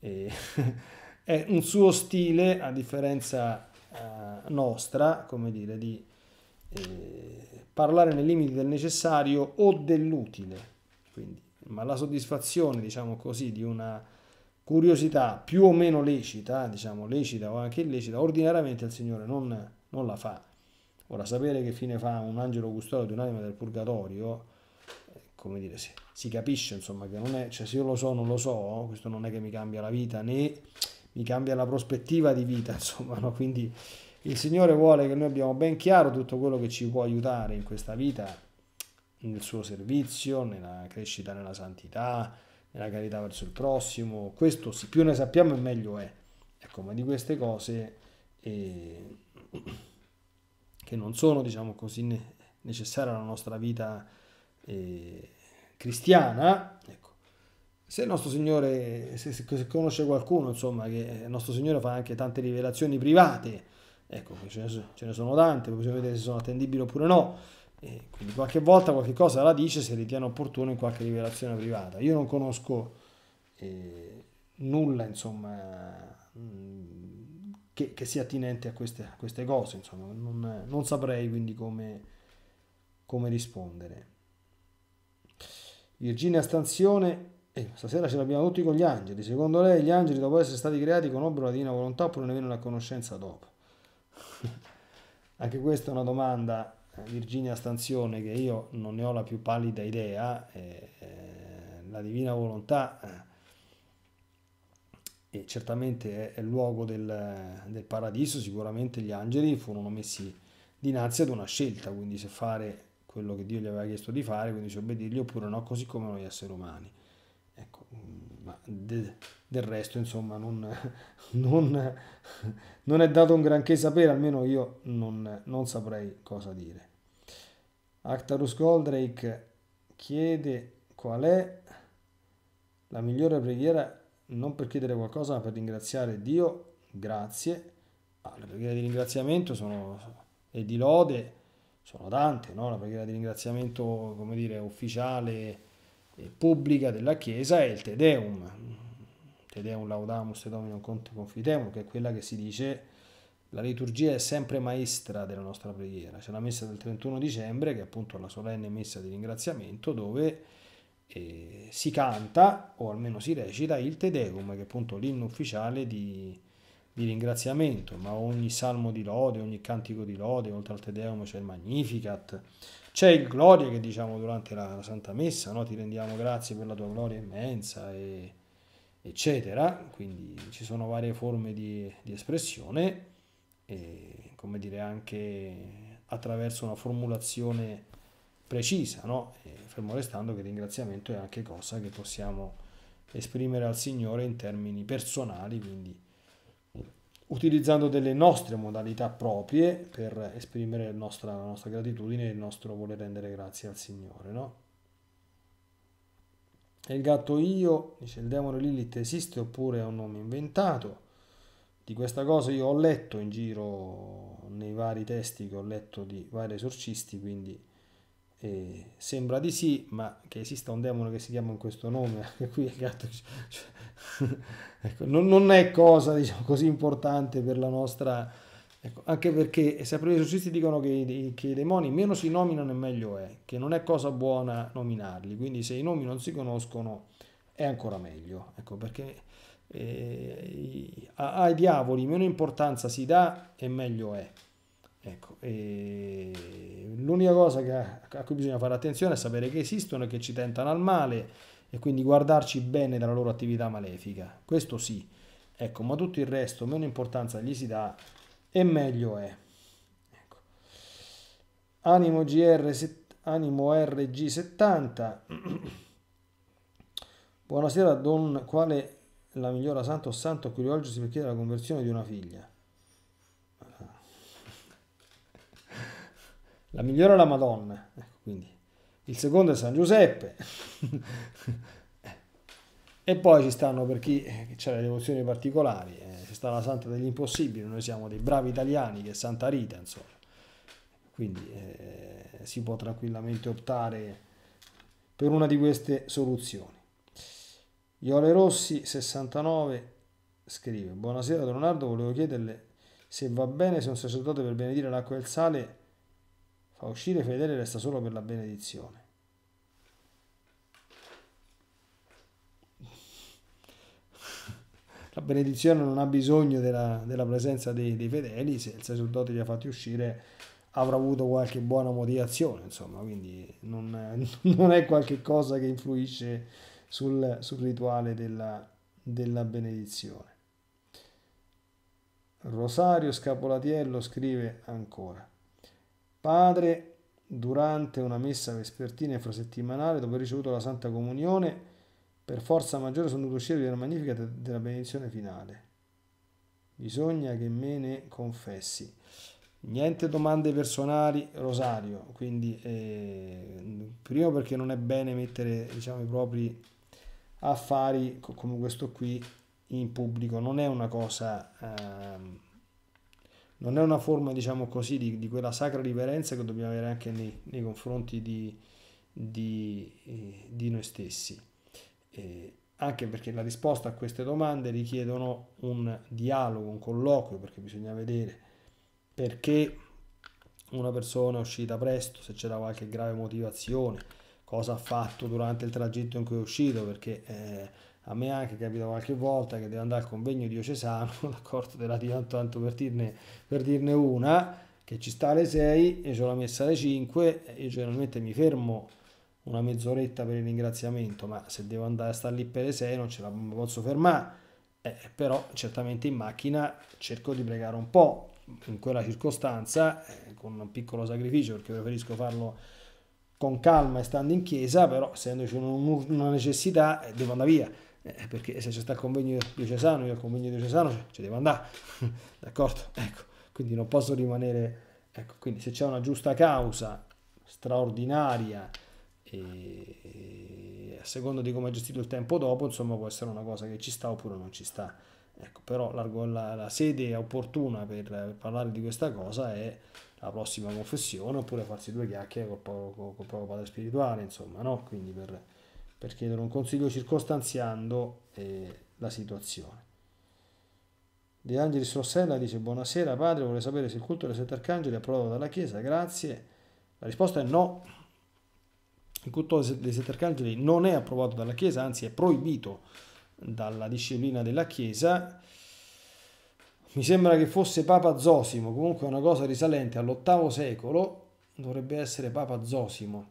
Eh, [LAUGHS] è un suo stile, a differenza eh, nostra, come dire, di eh, parlare nei limiti del necessario o dell'utile. Quindi, ma la soddisfazione, diciamo così, di una curiosità più o meno lecita, diciamo lecita o anche illecita, ordinariamente il Signore non, non la fa. Ora, sapere che fine fa un angelo custode di un'anima del purgatorio, eh, come dire, si, si capisce, insomma, che non è, cioè se io lo so, non lo so, questo non è che mi cambia la vita, né mi cambia la prospettiva di vita, [LAUGHS] insomma, no? quindi il Signore vuole che noi abbiamo ben chiaro tutto quello che ci può aiutare in questa vita, nel suo servizio, nella crescita, nella santità, nella carità verso il prossimo, questo sì, più ne sappiamo e meglio è. Ecco, ma di queste cose eh, che non sono, diciamo così, necessarie alla nostra vita eh, cristiana, ecco, se il nostro Signore, se, se conosce qualcuno, insomma, che il nostro Signore fa anche tante rivelazioni private, ecco, ce ne, ce ne sono tante, bisogna vedere se sono attendibili oppure no. E quindi qualche volta qualche cosa la dice se ritiene opportuno in qualche rivelazione privata. Io non conosco eh, nulla, insomma, mm, che, che, sia attinente a queste, a queste cose, insomma, non, non saprei quindi come, come rispondere. Virginia Stanzione eh, stasera ce l'abbiamo tutti con gli angeli. Secondo lei gli angeli dopo essere stati creati conobbero la divina volontà oppure ne vennero a conoscenza dopo? [LAUGHS] Anche questa è una domanda, eh, Virginia Stanzione, che io non ne ho la più pallida idea. Eh, eh, la divina volontà eh, certamente è, è il luogo del, del, paradiso, sicuramente gli angeli furono messi dinanzi ad una scelta, quindi se fare quello che Dio gli aveva chiesto di fare, quindi se obbedirgli oppure no, così come noi esseri umani de, del resto insomma non, non, non, è dato un granché sapere, almeno io non, non saprei cosa dire. Actarus Goldrake chiede qual è la migliore preghiera, non per chiedere qualcosa, ma per ringraziare Dio, grazie. Ah, le preghiere di ringraziamento sono, e di lode sono tante, no? la preghiera di ringraziamento, come dire, ufficiale, pubblica della Chiesa è il Te Deum. Te Deum laudamus et dominum conte confidemum, che è quella che si dice la liturgia è sempre maestra della nostra preghiera. C'è la messa del 31 dicembre, che è appunto la solenne messa di ringraziamento, dove eh, si canta, o almeno si recita, il Te Deum, che è appunto l'inno ufficiale di, di ringraziamento, ma ogni salmo di lode, ogni cantico di lode, oltre al Tedeum c'è il Magnificat, c'è il Gloria che diciamo durante la, la Santa Messa, no? ti rendiamo grazie per la tua gloria immensa, e, eccetera, quindi ci sono varie forme di, di espressione, e, come dire anche attraverso una formulazione precisa, no? e, fermo restando che il ringraziamento è anche cosa che possiamo esprimere al Signore in termini personali, quindi utilizzando delle nostre modalità proprie per esprimere la nostra, la nostra gratitudine e il nostro voler rendere grazie al Signore. No? E il gatto io, dice il demone Lilith, esiste oppure è un nome inventato? Di questa cosa io ho letto in giro nei vari testi che ho letto di vari esorcisti, quindi eh, sembra di sì, ma che esista un demone che si chiama in questo nome, anche [LAUGHS] qui è gatto, cioè, [LAUGHS] ecco, non, non, è cosa diciamo, così importante per la nostra... Ecco, anche perché sempre gli esorcisti dicono che i, che i demoni meno si nominano e meglio è, che non è cosa buona nominarli, quindi se i nomi non si conoscono è ancora meglio, ecco, perché eh, ai diavoli meno importanza si dà e meglio è. Ecco, l'unica cosa che, a cui bisogna fare attenzione è sapere che esistono e che ci tentano al male e quindi guardarci bene dalla loro attività malefica. Questo sì, ecco, ma tutto il resto meno importanza gli si dà e meglio è. Ecco. Animo, GR, Animo RG70. [CLEARS THROAT] Buonasera, Don. Quale la migliora santo santo a cui rivolgersi per chiedere la conversione di una figlia? La migliore è la Madonna, ecco, quindi. il secondo è San Giuseppe. [LAUGHS] e poi ci stanno per chi eh, c'è le devozioni particolari, eh, ci sta la Santa degli Impossibili, noi siamo dei bravi italiani che è Santa Rita, insomma. Quindi eh, si può tranquillamente optare per una di queste soluzioni. Iole Rossi 69 scrive: Buonasera Leonardo, volevo chiederle se va bene se un sacerdote per benedire l'acqua e il sale Fa uscire fedele resta solo per la benedizione. La benedizione non ha bisogno della, della presenza dei, dei, fedeli, se il sacerdote li ha fatti uscire avrà avuto qualche buona motivazione, insomma, quindi non, [LAUGHS] non è qualche cosa che influisce sul, sul rituale della, della benedizione. Rosario Scapolatiello scrive ancora. Padre, durante una messa vespertina infrasettimanale, dopo aver ricevuto la Santa Comunione, per forza maggiore sono dovuto uscire della magnifica della benedizione finale. Bisogna che me ne confessi. Niente domande personali, Rosario, quindi eh, primo perché non è bene mettere diciamo, i propri affari come questo qui in pubblico, non è una cosa... Eh, non è una forma, diciamo così, di, di quella sacra riverenza che dobbiamo avere anche nei, nei confronti di, di, eh, di, noi stessi. Eh, anche perché la risposta a queste domande richiedono un dialogo, un colloquio, perché bisogna vedere perché una persona è uscita presto, se c'era qualche grave motivazione, cosa ha fatto durante il tragitto in cui è uscito, perché eh, a me anche capita qualche volta che devo andare al convegno diocesano, [LAUGHS] la corte della Dio, tanto per dirne, per dirne, una, che ci sta alle 6 e ce l'ho messa alle 5 e generalmente mi fermo una mezz'oretta per il ringraziamento, ma se devo andare a stare lì per le 6 non ce la posso fermare, eh, però certamente in macchina cerco di pregare un po', in quella circostanza, eh, con un piccolo sacrificio perché preferisco farlo con calma e stando in chiesa, però essendoci una necessità eh, devo andare via eh, perché se c'è sta il convegno diocesano, io al convegno diocesano ci devo andare, [LAUGHS] d'accordo? Ecco, quindi non posso rimanere, ecco, quindi se c'è una giusta causa straordinaria, e a seconda di come è gestito il tempo dopo, insomma, può essere una cosa che ci sta oppure non ci sta. Ecco, però la, la, la sede opportuna per, per, parlare di questa cosa è la prossima confessione oppure farsi due chiacchiere col proprio padre spirituale, insomma, no? Quindi per, per chiedere un consiglio circostanziando eh, la situazione. De Angelis Rossella dice buonasera padre, vorrei sapere se il culto dei sette arcangeli è approvato dalla Chiesa, grazie. La risposta è no. Il culto dei sette arcangeli non è approvato dalla Chiesa, anzi è proibito dalla disciplina della Chiesa. Mi sembra che fosse Papa Zosimo, comunque è una cosa risalente all'VIII secolo, dovrebbe essere Papa Zosimo,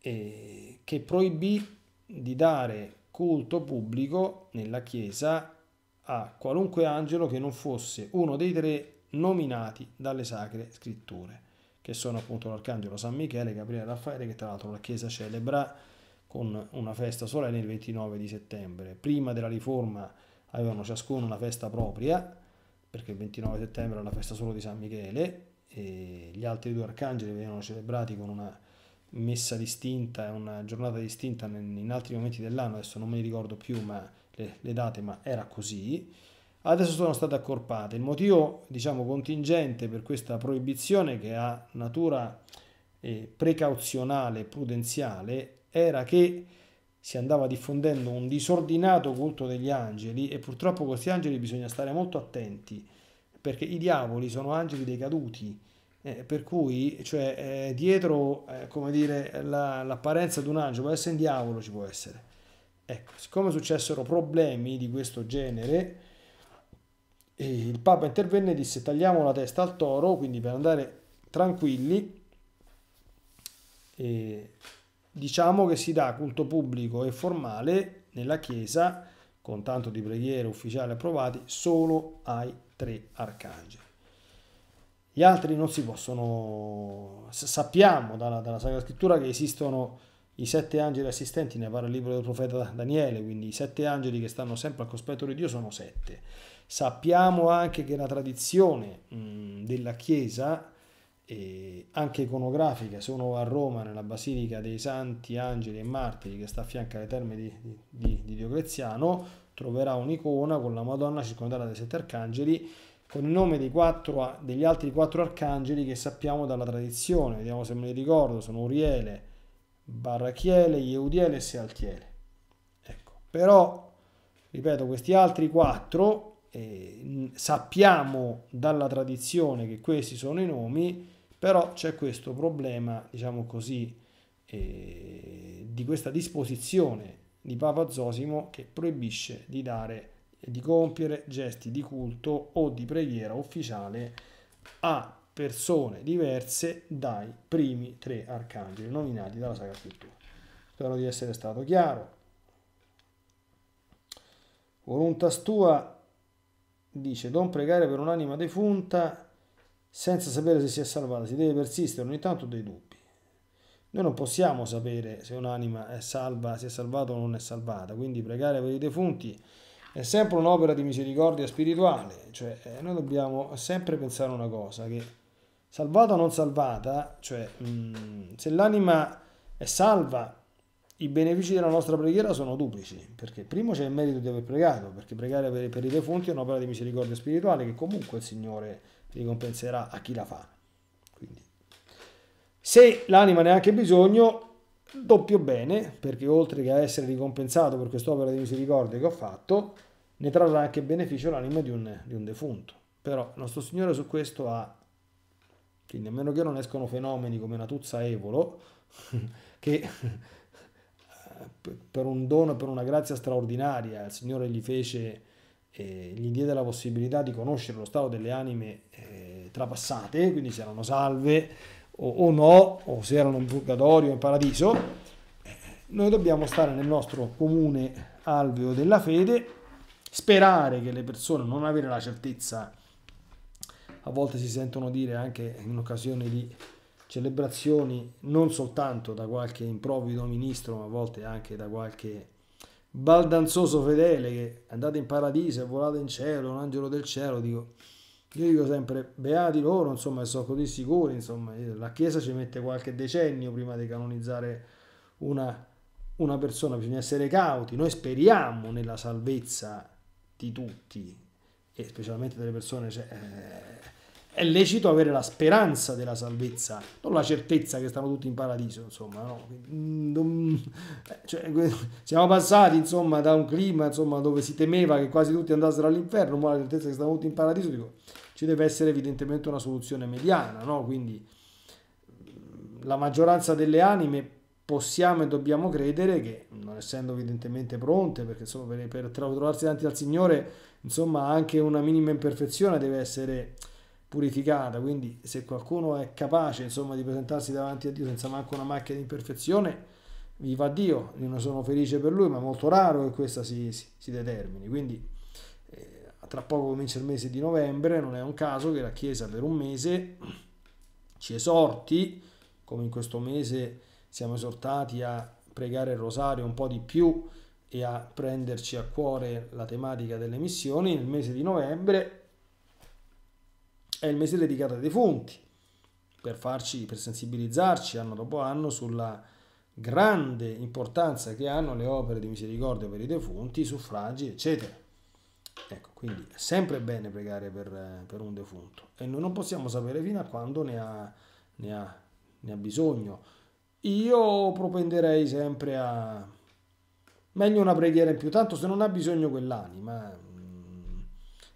eh, che proibì di dare culto pubblico nella Chiesa a qualunque angelo che non fosse uno dei tre nominati dalle sacre scritture, che sono appunto l'Arcangelo San Michele, Gabriele e Raffaele, che tra l'altro la Chiesa celebra con una festa solenne il 29 di settembre. Prima della riforma avevano ciascuno una festa propria, perché il 29 settembre era la festa solo di San Michele, e gli altri due arcangeli venivano celebrati con una messa distinta, è una giornata distinta in altri momenti dell'anno, adesso non me li ricordo più ma le, le date, ma era così. Adesso sono state accorpate. Il motivo, diciamo, contingente per questa proibizione che ha natura eh, precauzionale, prudenziale, era che si andava diffondendo un disordinato culto degli angeli e purtroppo questi angeli bisogna stare molto attenti perché i diavoli sono angeli decaduti eh, per cui, cioè, eh, dietro, eh, come dire, la, l'apparenza di un angelo può essere un diavolo, ci può essere. Ecco, siccome successero problemi di questo genere, eh, il Papa intervenne e disse tagliamo la testa al toro, quindi per andare tranquilli, diciamo che si dà culto pubblico e formale nella Chiesa, con tanto di preghiere ufficiali approvati, solo ai tre arcangeli. Gli altri non si possono... Sappiamo dalla, dalla Sacra Scrittura che esistono i sette angeli assistenti, ne parla il libro del profeta Daniele, quindi i sette angeli che stanno sempre al cospetto di Dio sono sette. Sappiamo anche che la tradizione mh, della Chiesa, eh, anche iconografica, se uno va a Roma nella Basilica dei Santi Angeli e Martiri che sta a fianco alle terme di, di, di Diocleziano, troverà un'icona con la Madonna circondata dai sette arcangeli con il nome quattro, degli altri quattro arcangeli che sappiamo dalla tradizione, vediamo se me li ricordo, sono Uriele, Barrachiele, Yeudiele e Sealtiele. Ecco, però, ripeto, questi altri quattro eh, sappiamo dalla tradizione che questi sono i nomi, però c'è questo problema, diciamo così, eh, di questa disposizione di Papa Zosimo che proibisce di dare e di compiere gesti di culto o di preghiera ufficiale a persone diverse dai primi tre arcangeli nominati dalla Sacra Scrittura. Spero di essere stato chiaro. Voluntas tua dice non pregare per un'anima defunta senza sapere se si è salvata, si deve persistere ogni tanto dei dubbi. Noi non possiamo sapere se un'anima è salva, si è salvata o non è salvata, quindi pregare per i defunti è sempre un'opera di misericordia spirituale, cioè eh, noi dobbiamo sempre pensare una cosa, che salvata o non salvata, cioè mh, mm, se l'anima è salva, i benefici della nostra preghiera sono duplici, perché primo c'è il merito di aver pregato, perché pregare per, per i defunti è un'opera di misericordia spirituale che comunque il Signore ricompenserà a chi la fa. Quindi, se l'anima ne ha anche bisogno, doppio bene, perché oltre che a essere ricompensato per quest'opera di misericordia che ho fatto, ne trarrà anche beneficio l'anima di un, di un defunto. Però il nostro Signore su questo ha, quindi a meno che non escono fenomeni come una tuzza evolo, [LAUGHS] che [LAUGHS] per un dono, per una grazia straordinaria, il Signore gli fece, eh, gli diede la possibilità di conoscere lo stato delle anime eh, trapassate, quindi si erano salve, o, o no, o se erano in purgatorio, o in paradiso, eh, noi dobbiamo stare nel nostro comune alveo della fede, sperare che le persone non avere la certezza, a volte si sentono dire anche in occasione di celebrazioni non soltanto da qualche improvvido ministro, ma a volte anche da qualche baldanzoso fedele che è andato in paradiso e volato in cielo, un angelo del cielo, dico io dico sempre, beati loro, insomma, sono così sicuri, insomma, eh, la Chiesa ci mette qualche decennio prima di canonizzare una, una persona, bisogna essere cauti, noi speriamo nella salvezza di tutti, e specialmente delle persone... Cioè, eh, è lecito avere la speranza della salvezza, non la certezza che stanno tutti in paradiso, insomma, no? Mm, eh, cioè, [LAUGHS] siamo passati, insomma, da un clima, insomma, dove si temeva che quasi tutti andassero all'inferno, ma la certezza che stanno tutti in paradiso, dico, ci deve essere evidentemente una soluzione mediana, no? Quindi mm, la maggioranza delle anime possiamo e dobbiamo credere che, non essendo evidentemente pronte, perché insomma, per, per trovarsi davanti al Signore, insomma, anche una minima imperfezione deve essere purificata, quindi se qualcuno è capace insomma di presentarsi davanti a Dio senza manco una macchia di imperfezione, viva Dio, io ne sono felice per lui, ma è molto raro che questa si, si, si determini, quindi eh, tra poco comincia il mese di novembre, non è un caso che la Chiesa per un mese ci esorti, come in questo mese siamo esortati a pregare il rosario un po' di più e a prenderci a cuore la tematica delle missioni, nel mese di novembre è il mese dedicato ai defunti, per, farci, per sensibilizzarci anno dopo anno sulla grande importanza che hanno le opere di misericordia per i defunti, i suffragi, eccetera. Ecco, quindi è sempre bene pregare per, per, un defunto e noi non possiamo sapere fino a quando ne ha, ne ha, ne ha bisogno. Io propenderei sempre a meglio una preghiera in più, tanto se non ha bisogno quell'anima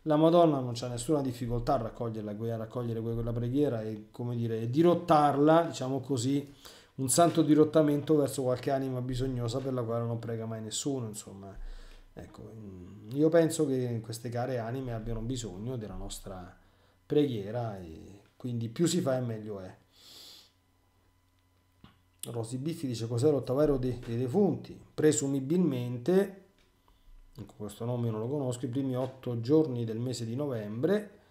la Madonna non c'è nessuna difficoltà a raccoglierla, a raccogliere quella preghiera e come dire, dirottarla, diciamo così, un santo dirottamento verso qualche anima bisognosa per la quale non prega mai nessuno, insomma. Ecco, mm, io penso che queste care anime abbiano bisogno della nostra preghiera e quindi più si fa e meglio è. Rosy Biffi dice cos'è l'ottavairo dei defunti? Presumibilmente Ecco, questo nome non lo conosco, i primi otto giorni del mese di novembre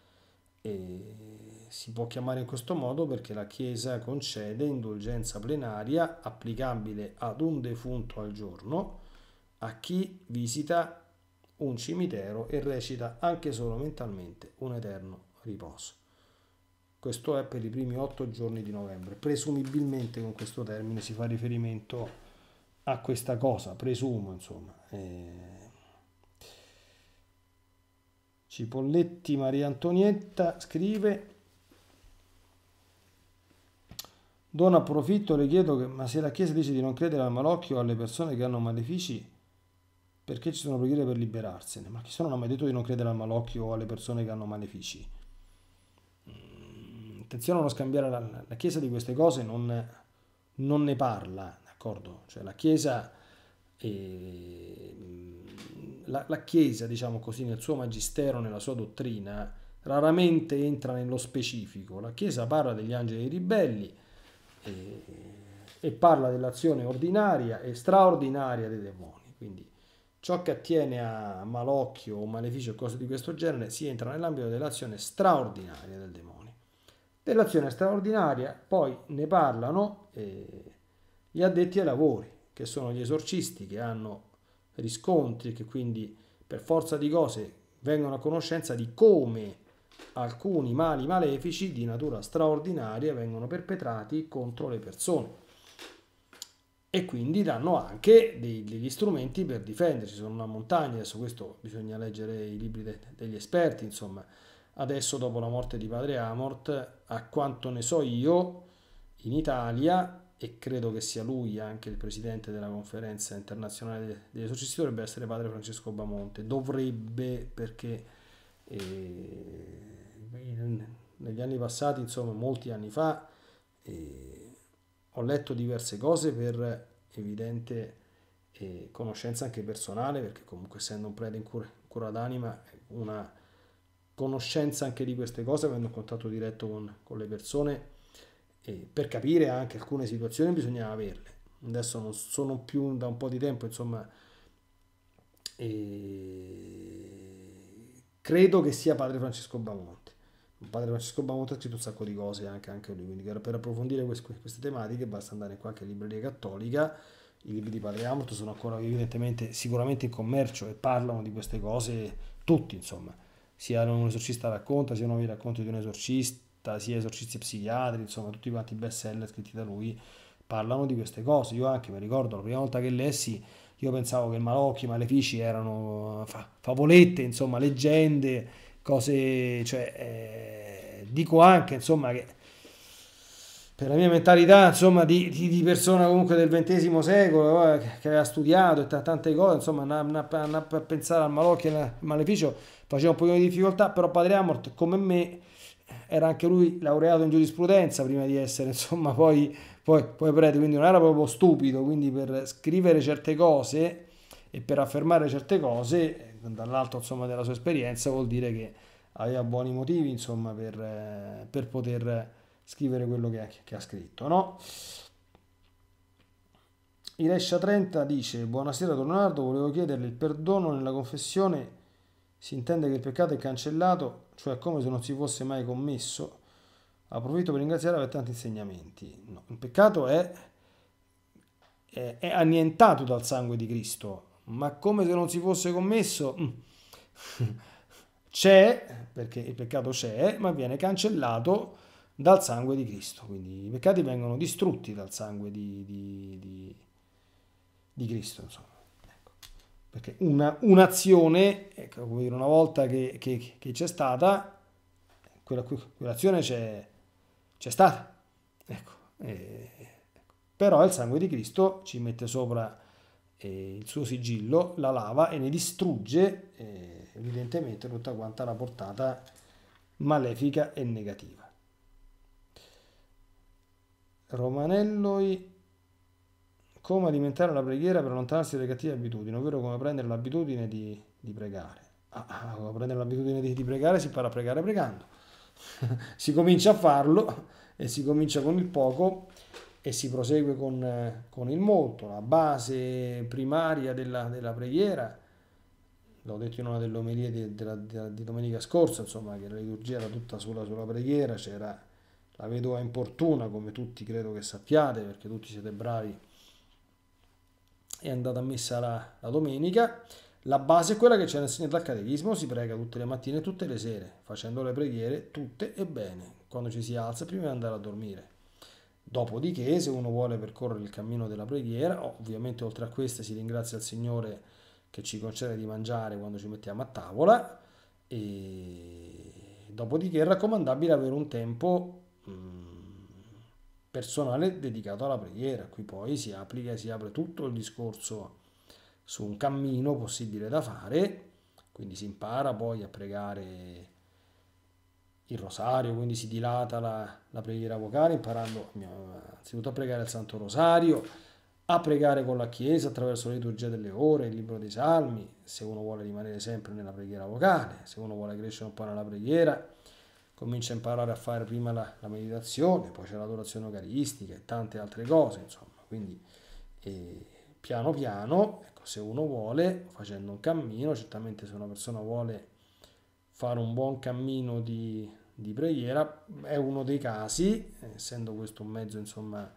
si può chiamare in questo modo perché la Chiesa concede indulgenza plenaria applicabile ad un defunto al giorno a chi visita un cimitero e recita anche solo mentalmente un eterno riposo. Questo è per i primi otto giorni di novembre. Presumibilmente con questo termine si fa riferimento a questa cosa, presumo insomma. Eh Cipolletti Maria Antonietta scrive Don approfitto, le chiedo che, ma se la Chiesa dice di non credere al malocchio o alle persone che hanno malefici, perché ci sono preghiere per liberarsene? Ma chi sono non ha mai detto di non credere al malocchio o alle persone che hanno malefici? Mm, attenzione a non scambiare la, la Chiesa di queste cose, non, non ne parla, d'accordo? Cioè la Chiesa... Eh, la, la Chiesa, diciamo così, nel suo magistero, nella sua dottrina, raramente entra nello specifico. La Chiesa parla degli angeli ribelli e, e, parla dell'azione ordinaria e straordinaria dei demoni. Quindi ciò che attiene a malocchio o maleficio o cose di questo genere si entra nell'ambito dell'azione straordinaria del demonio. Dell'azione straordinaria poi ne parlano eh, gli addetti ai lavori, che sono gli esorcisti che hanno riscontri che quindi per forza di cose vengono a conoscenza di come alcuni mali malefici di natura straordinaria vengono perpetrati contro le persone e quindi danno anche dei, degli strumenti per difendersi, sono una montagna, adesso questo bisogna leggere i libri de, degli esperti, insomma, adesso dopo la morte di padre Amort, a quanto ne so io, in Italia e credo che sia lui anche il presidente della conferenza internazionale degli esorcisti, dovrebbe essere padre Francesco Bamonte. Dovrebbe perché eh, negli anni passati, insomma molti anni fa, eh, ho letto diverse cose per evidente eh, conoscenza anche personale, perché comunque essendo un prete in cura, in cura d'anima, una conoscenza anche di queste cose, avendo un contatto diretto con, con le persone, e per capire anche alcune situazioni bisogna averle. Adesso non sono più da un po' di tempo, insomma, e credo che sia padre Francesco Bamonte. Padre Francesco Bamonte ha scritto un sacco di cose anche, anche lui, quindi per approfondire queste, queste tematiche basta andare in qualche libreria cattolica i libri di Padre Amort sono ancora evidentemente sicuramente in commercio e parlano di queste cose tutti, insomma, sia un esorcista racconta, sia nuovi racconti di un esorcista Vendetta, sia Esorcizi Psichiatri, insomma tutti quanti i best seller scritti da lui parlano di queste cose. Io anche mi ricordo la prima volta che lessi, io pensavo che Malocchi, Malefici erano fa- favolette, insomma leggende, cose, cioè eh, dico anche insomma che per la mia mentalità, insomma, di, di, di, persona comunque del XX secolo, eh, che aveva studiato e t- tante cose, insomma, na, na, na, pensare al malocchio e al maleficio faceva un po' di difficoltà, però Padre Amort, come me, era anche lui laureato in giurisprudenza prima di essere, insomma, poi, poi, poi prete, quindi non era proprio stupido, quindi per scrivere certe cose e per affermare certe cose, dall'alto insomma, della sua esperienza, vuol dire che aveva buoni motivi insomma, per, per poter scrivere quello che ha, che ha scritto. No? Irescia 30 dice, buonasera Tornardo, volevo chiederle il perdono nella confessione si intende che il peccato è cancellato, cioè come se non si fosse mai commesso. Approfitto per ringraziare per tanti insegnamenti. No, il peccato è, è, è, annientato dal sangue di Cristo, ma come se non si fosse commesso. Mm, [LAUGHS] c'è, perché il peccato c'è, ma viene cancellato dal sangue di Cristo. Quindi i peccati vengono distrutti dal sangue di, di, di, di Cristo. Insomma perché una, un'azione, ecco, come dire, una volta che, che, che c'è stata, quella, quell'azione c'è, c'è stata. Ecco, eh, Però il sangue di Cristo ci mette sopra eh, il suo sigillo, la lava, e ne distrugge eh, evidentemente tutta quanta la portata malefica e negativa. Romanello come alimentare la preghiera per allontanarsi dalle cattive abitudini, ovvero come prendere l'abitudine di, di pregare. Ah, ah come prendere l'abitudine di, di, pregare si impara a pregare pregando. [LAUGHS] si comincia a farlo e si comincia con il poco e si prosegue con, con il molto, la base primaria della, della preghiera. L'ho detto in una delle omelie di, della, della, di domenica scorsa, insomma, che la liturgia era tutta sola sulla preghiera, c'era la vedova importuna, come tutti credo che sappiate, perché tutti siete bravi è andata a messa la, la domenica. La base è quella che ci hanno insegnato al catechismo, si prega tutte le mattine e tutte le sere, facendo le preghiere tutte e bene, quando ci si alza prima di andare a dormire. Dopodiché, se uno vuole percorrere il cammino della preghiera, ovviamente oltre a questa si ringrazia il Signore che ci concede di mangiare quando ci mettiamo a tavola e dopodiché è raccomandabile avere un tempo... Mh, mm, personale dedicato alla preghiera. Qui poi si applica, e si apre tutto il discorso su un cammino possibile da fare, quindi si impara poi a pregare il rosario, quindi si dilata la, la preghiera vocale imparando eh, anzitutto a pregare il Santo Rosario, a pregare con la Chiesa attraverso la liturgia delle ore, il libro dei salmi, se uno vuole rimanere sempre nella preghiera vocale, se uno vuole crescere un po' nella preghiera, comincia a imparare a fare prima la, la meditazione, poi c'è l'adorazione eucaristica e tante altre cose, insomma. Quindi eh, piano piano, ecco, se uno vuole, facendo un cammino, certamente se una persona vuole fare un buon cammino di, di preghiera, è uno dei casi, essendo questo un mezzo, insomma,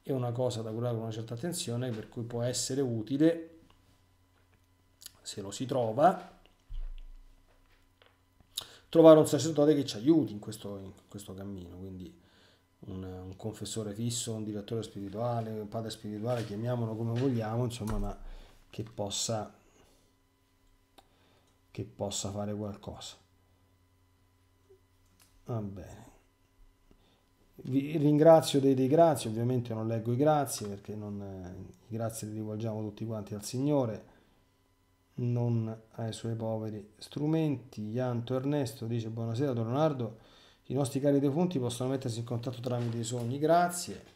è una cosa da curare con una certa attenzione, per cui può essere utile se lo si trova trovare un sacerdote che ci aiuti in questo, in questo cammino, quindi un, un, confessore fisso, un direttore spirituale, un padre spirituale, chiamiamolo come vogliamo, insomma, ma che possa, che possa fare qualcosa. Va bene. Vi ringrazio dei, dei grazie, ovviamente non leggo i grazie perché non, eh, i grazie li rivolgiamo tutti quanti al Signore non ai suoi poveri strumenti. Ianto Ernesto dice buonasera Don Leonardo, i nostri cari defunti possono mettersi in contatto tramite i sogni, grazie.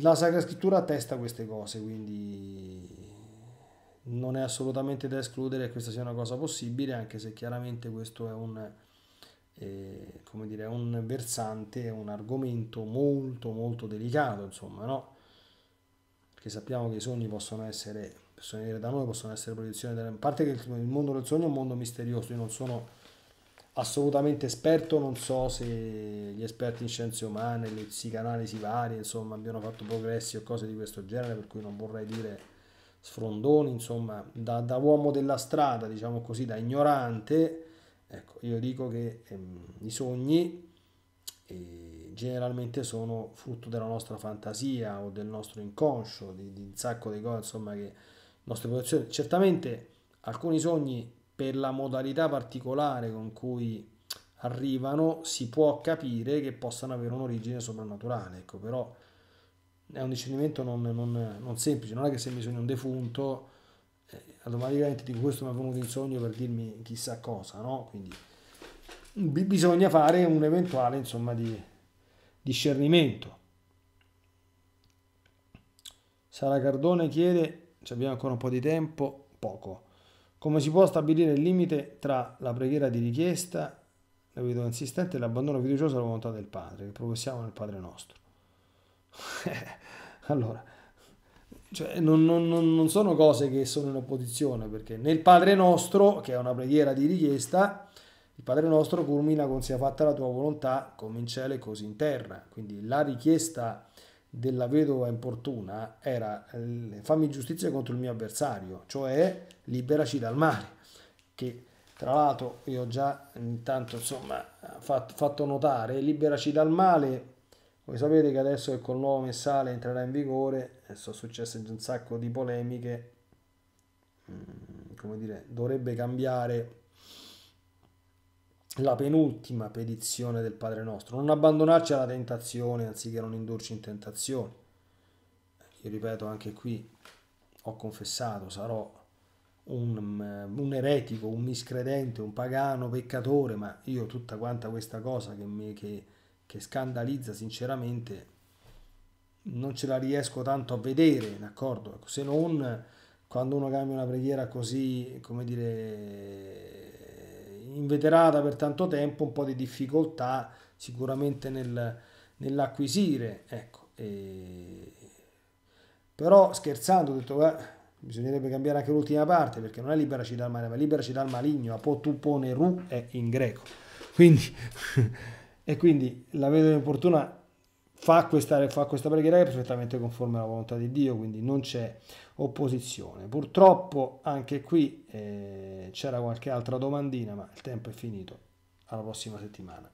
La Sacra Scrittura attesta queste cose, quindi non è assolutamente da escludere che questa sia una cosa possibile, anche se chiaramente questo è un, eh, come dire, un versante, un argomento molto molto delicato, insomma, no? Perché sappiamo che i sogni possono essere possono venire da noi, possono essere proiezioni della... A parte che il mondo del sogno è un mondo misterioso, io non sono assolutamente esperto, non so se gli esperti in scienze umane, le psicanalisi varie, insomma, abbiano fatto progressi o cose di questo genere, per cui non vorrei dire sfrondoni, insomma, da, da uomo della strada, diciamo così, da ignorante, ecco, io dico che ehm, i sogni eh, generalmente sono frutto della nostra fantasia o del nostro inconscio, di, di un sacco di cose, insomma, che nostre posizioni. Certamente alcuni sogni per la modalità particolare con cui arrivano si può capire che possano avere un'origine soprannaturale, ecco, però è un discernimento non, non, non, semplice, non è che se mi sogno un defunto eh, automaticamente dico questo mi è venuto in sogno per dirmi chissà cosa, no? Quindi b- bisogna fare un eventuale insomma di discernimento. Sara Cardone chiede ci abbiamo ancora un po' di tempo, poco. Come si può stabilire il limite tra la preghiera di richiesta, la vedo insistente, e l'abbandono fiducioso alla volontà del Padre, che professiamo nel Padre nostro? [LAUGHS] allora, cioè, non, non, non, sono cose che sono in opposizione, perché nel Padre nostro, che è una preghiera di richiesta, il Padre nostro culmina con sia fatta la tua volontà, come in cielo e così in terra. Quindi la richiesta della vedova importuna era eh, fammi giustizia contro il mio avversario, cioè liberaci dal male, che tra l'altro io ho già intanto insomma fatto, fatto notare, liberaci dal male, voi sapete che adesso che col nuovo messale entrerà in vigore, sono successe un sacco di polemiche, mm, come dire, dovrebbe cambiare la penultima petizione del Padre nostro, non abbandonarci alla tentazione anziché non indurci in tentazione. Ecco, io ripeto anche qui, ho confessato, sarò un, eh, un, eretico, un miscredente, un pagano, peccatore, ma io tutta quanta questa cosa che, mi, che, che scandalizza sinceramente non ce la riesco tanto a vedere, d'accordo? Ecco, se non quando uno cambia una preghiera così, come dire inveterata per tanto tempo, un po' di difficoltà sicuramente nel, nell'acquisire. Ecco, e... Però scherzando ho detto, eh, bisognerebbe cambiare anche l'ultima parte perché non è liberaci dal male, ma liberaci dal maligno, apo tu pone ru è in greco. Quindi, [LAUGHS] e quindi la vedo importuna fa questa, fa questa preghiera che è perfettamente conforme alla volontà di Dio, quindi non c'è opposizione. Purtroppo anche qui eh, c'era qualche altra domandina, ma il tempo è finito. Alla prossima settimana.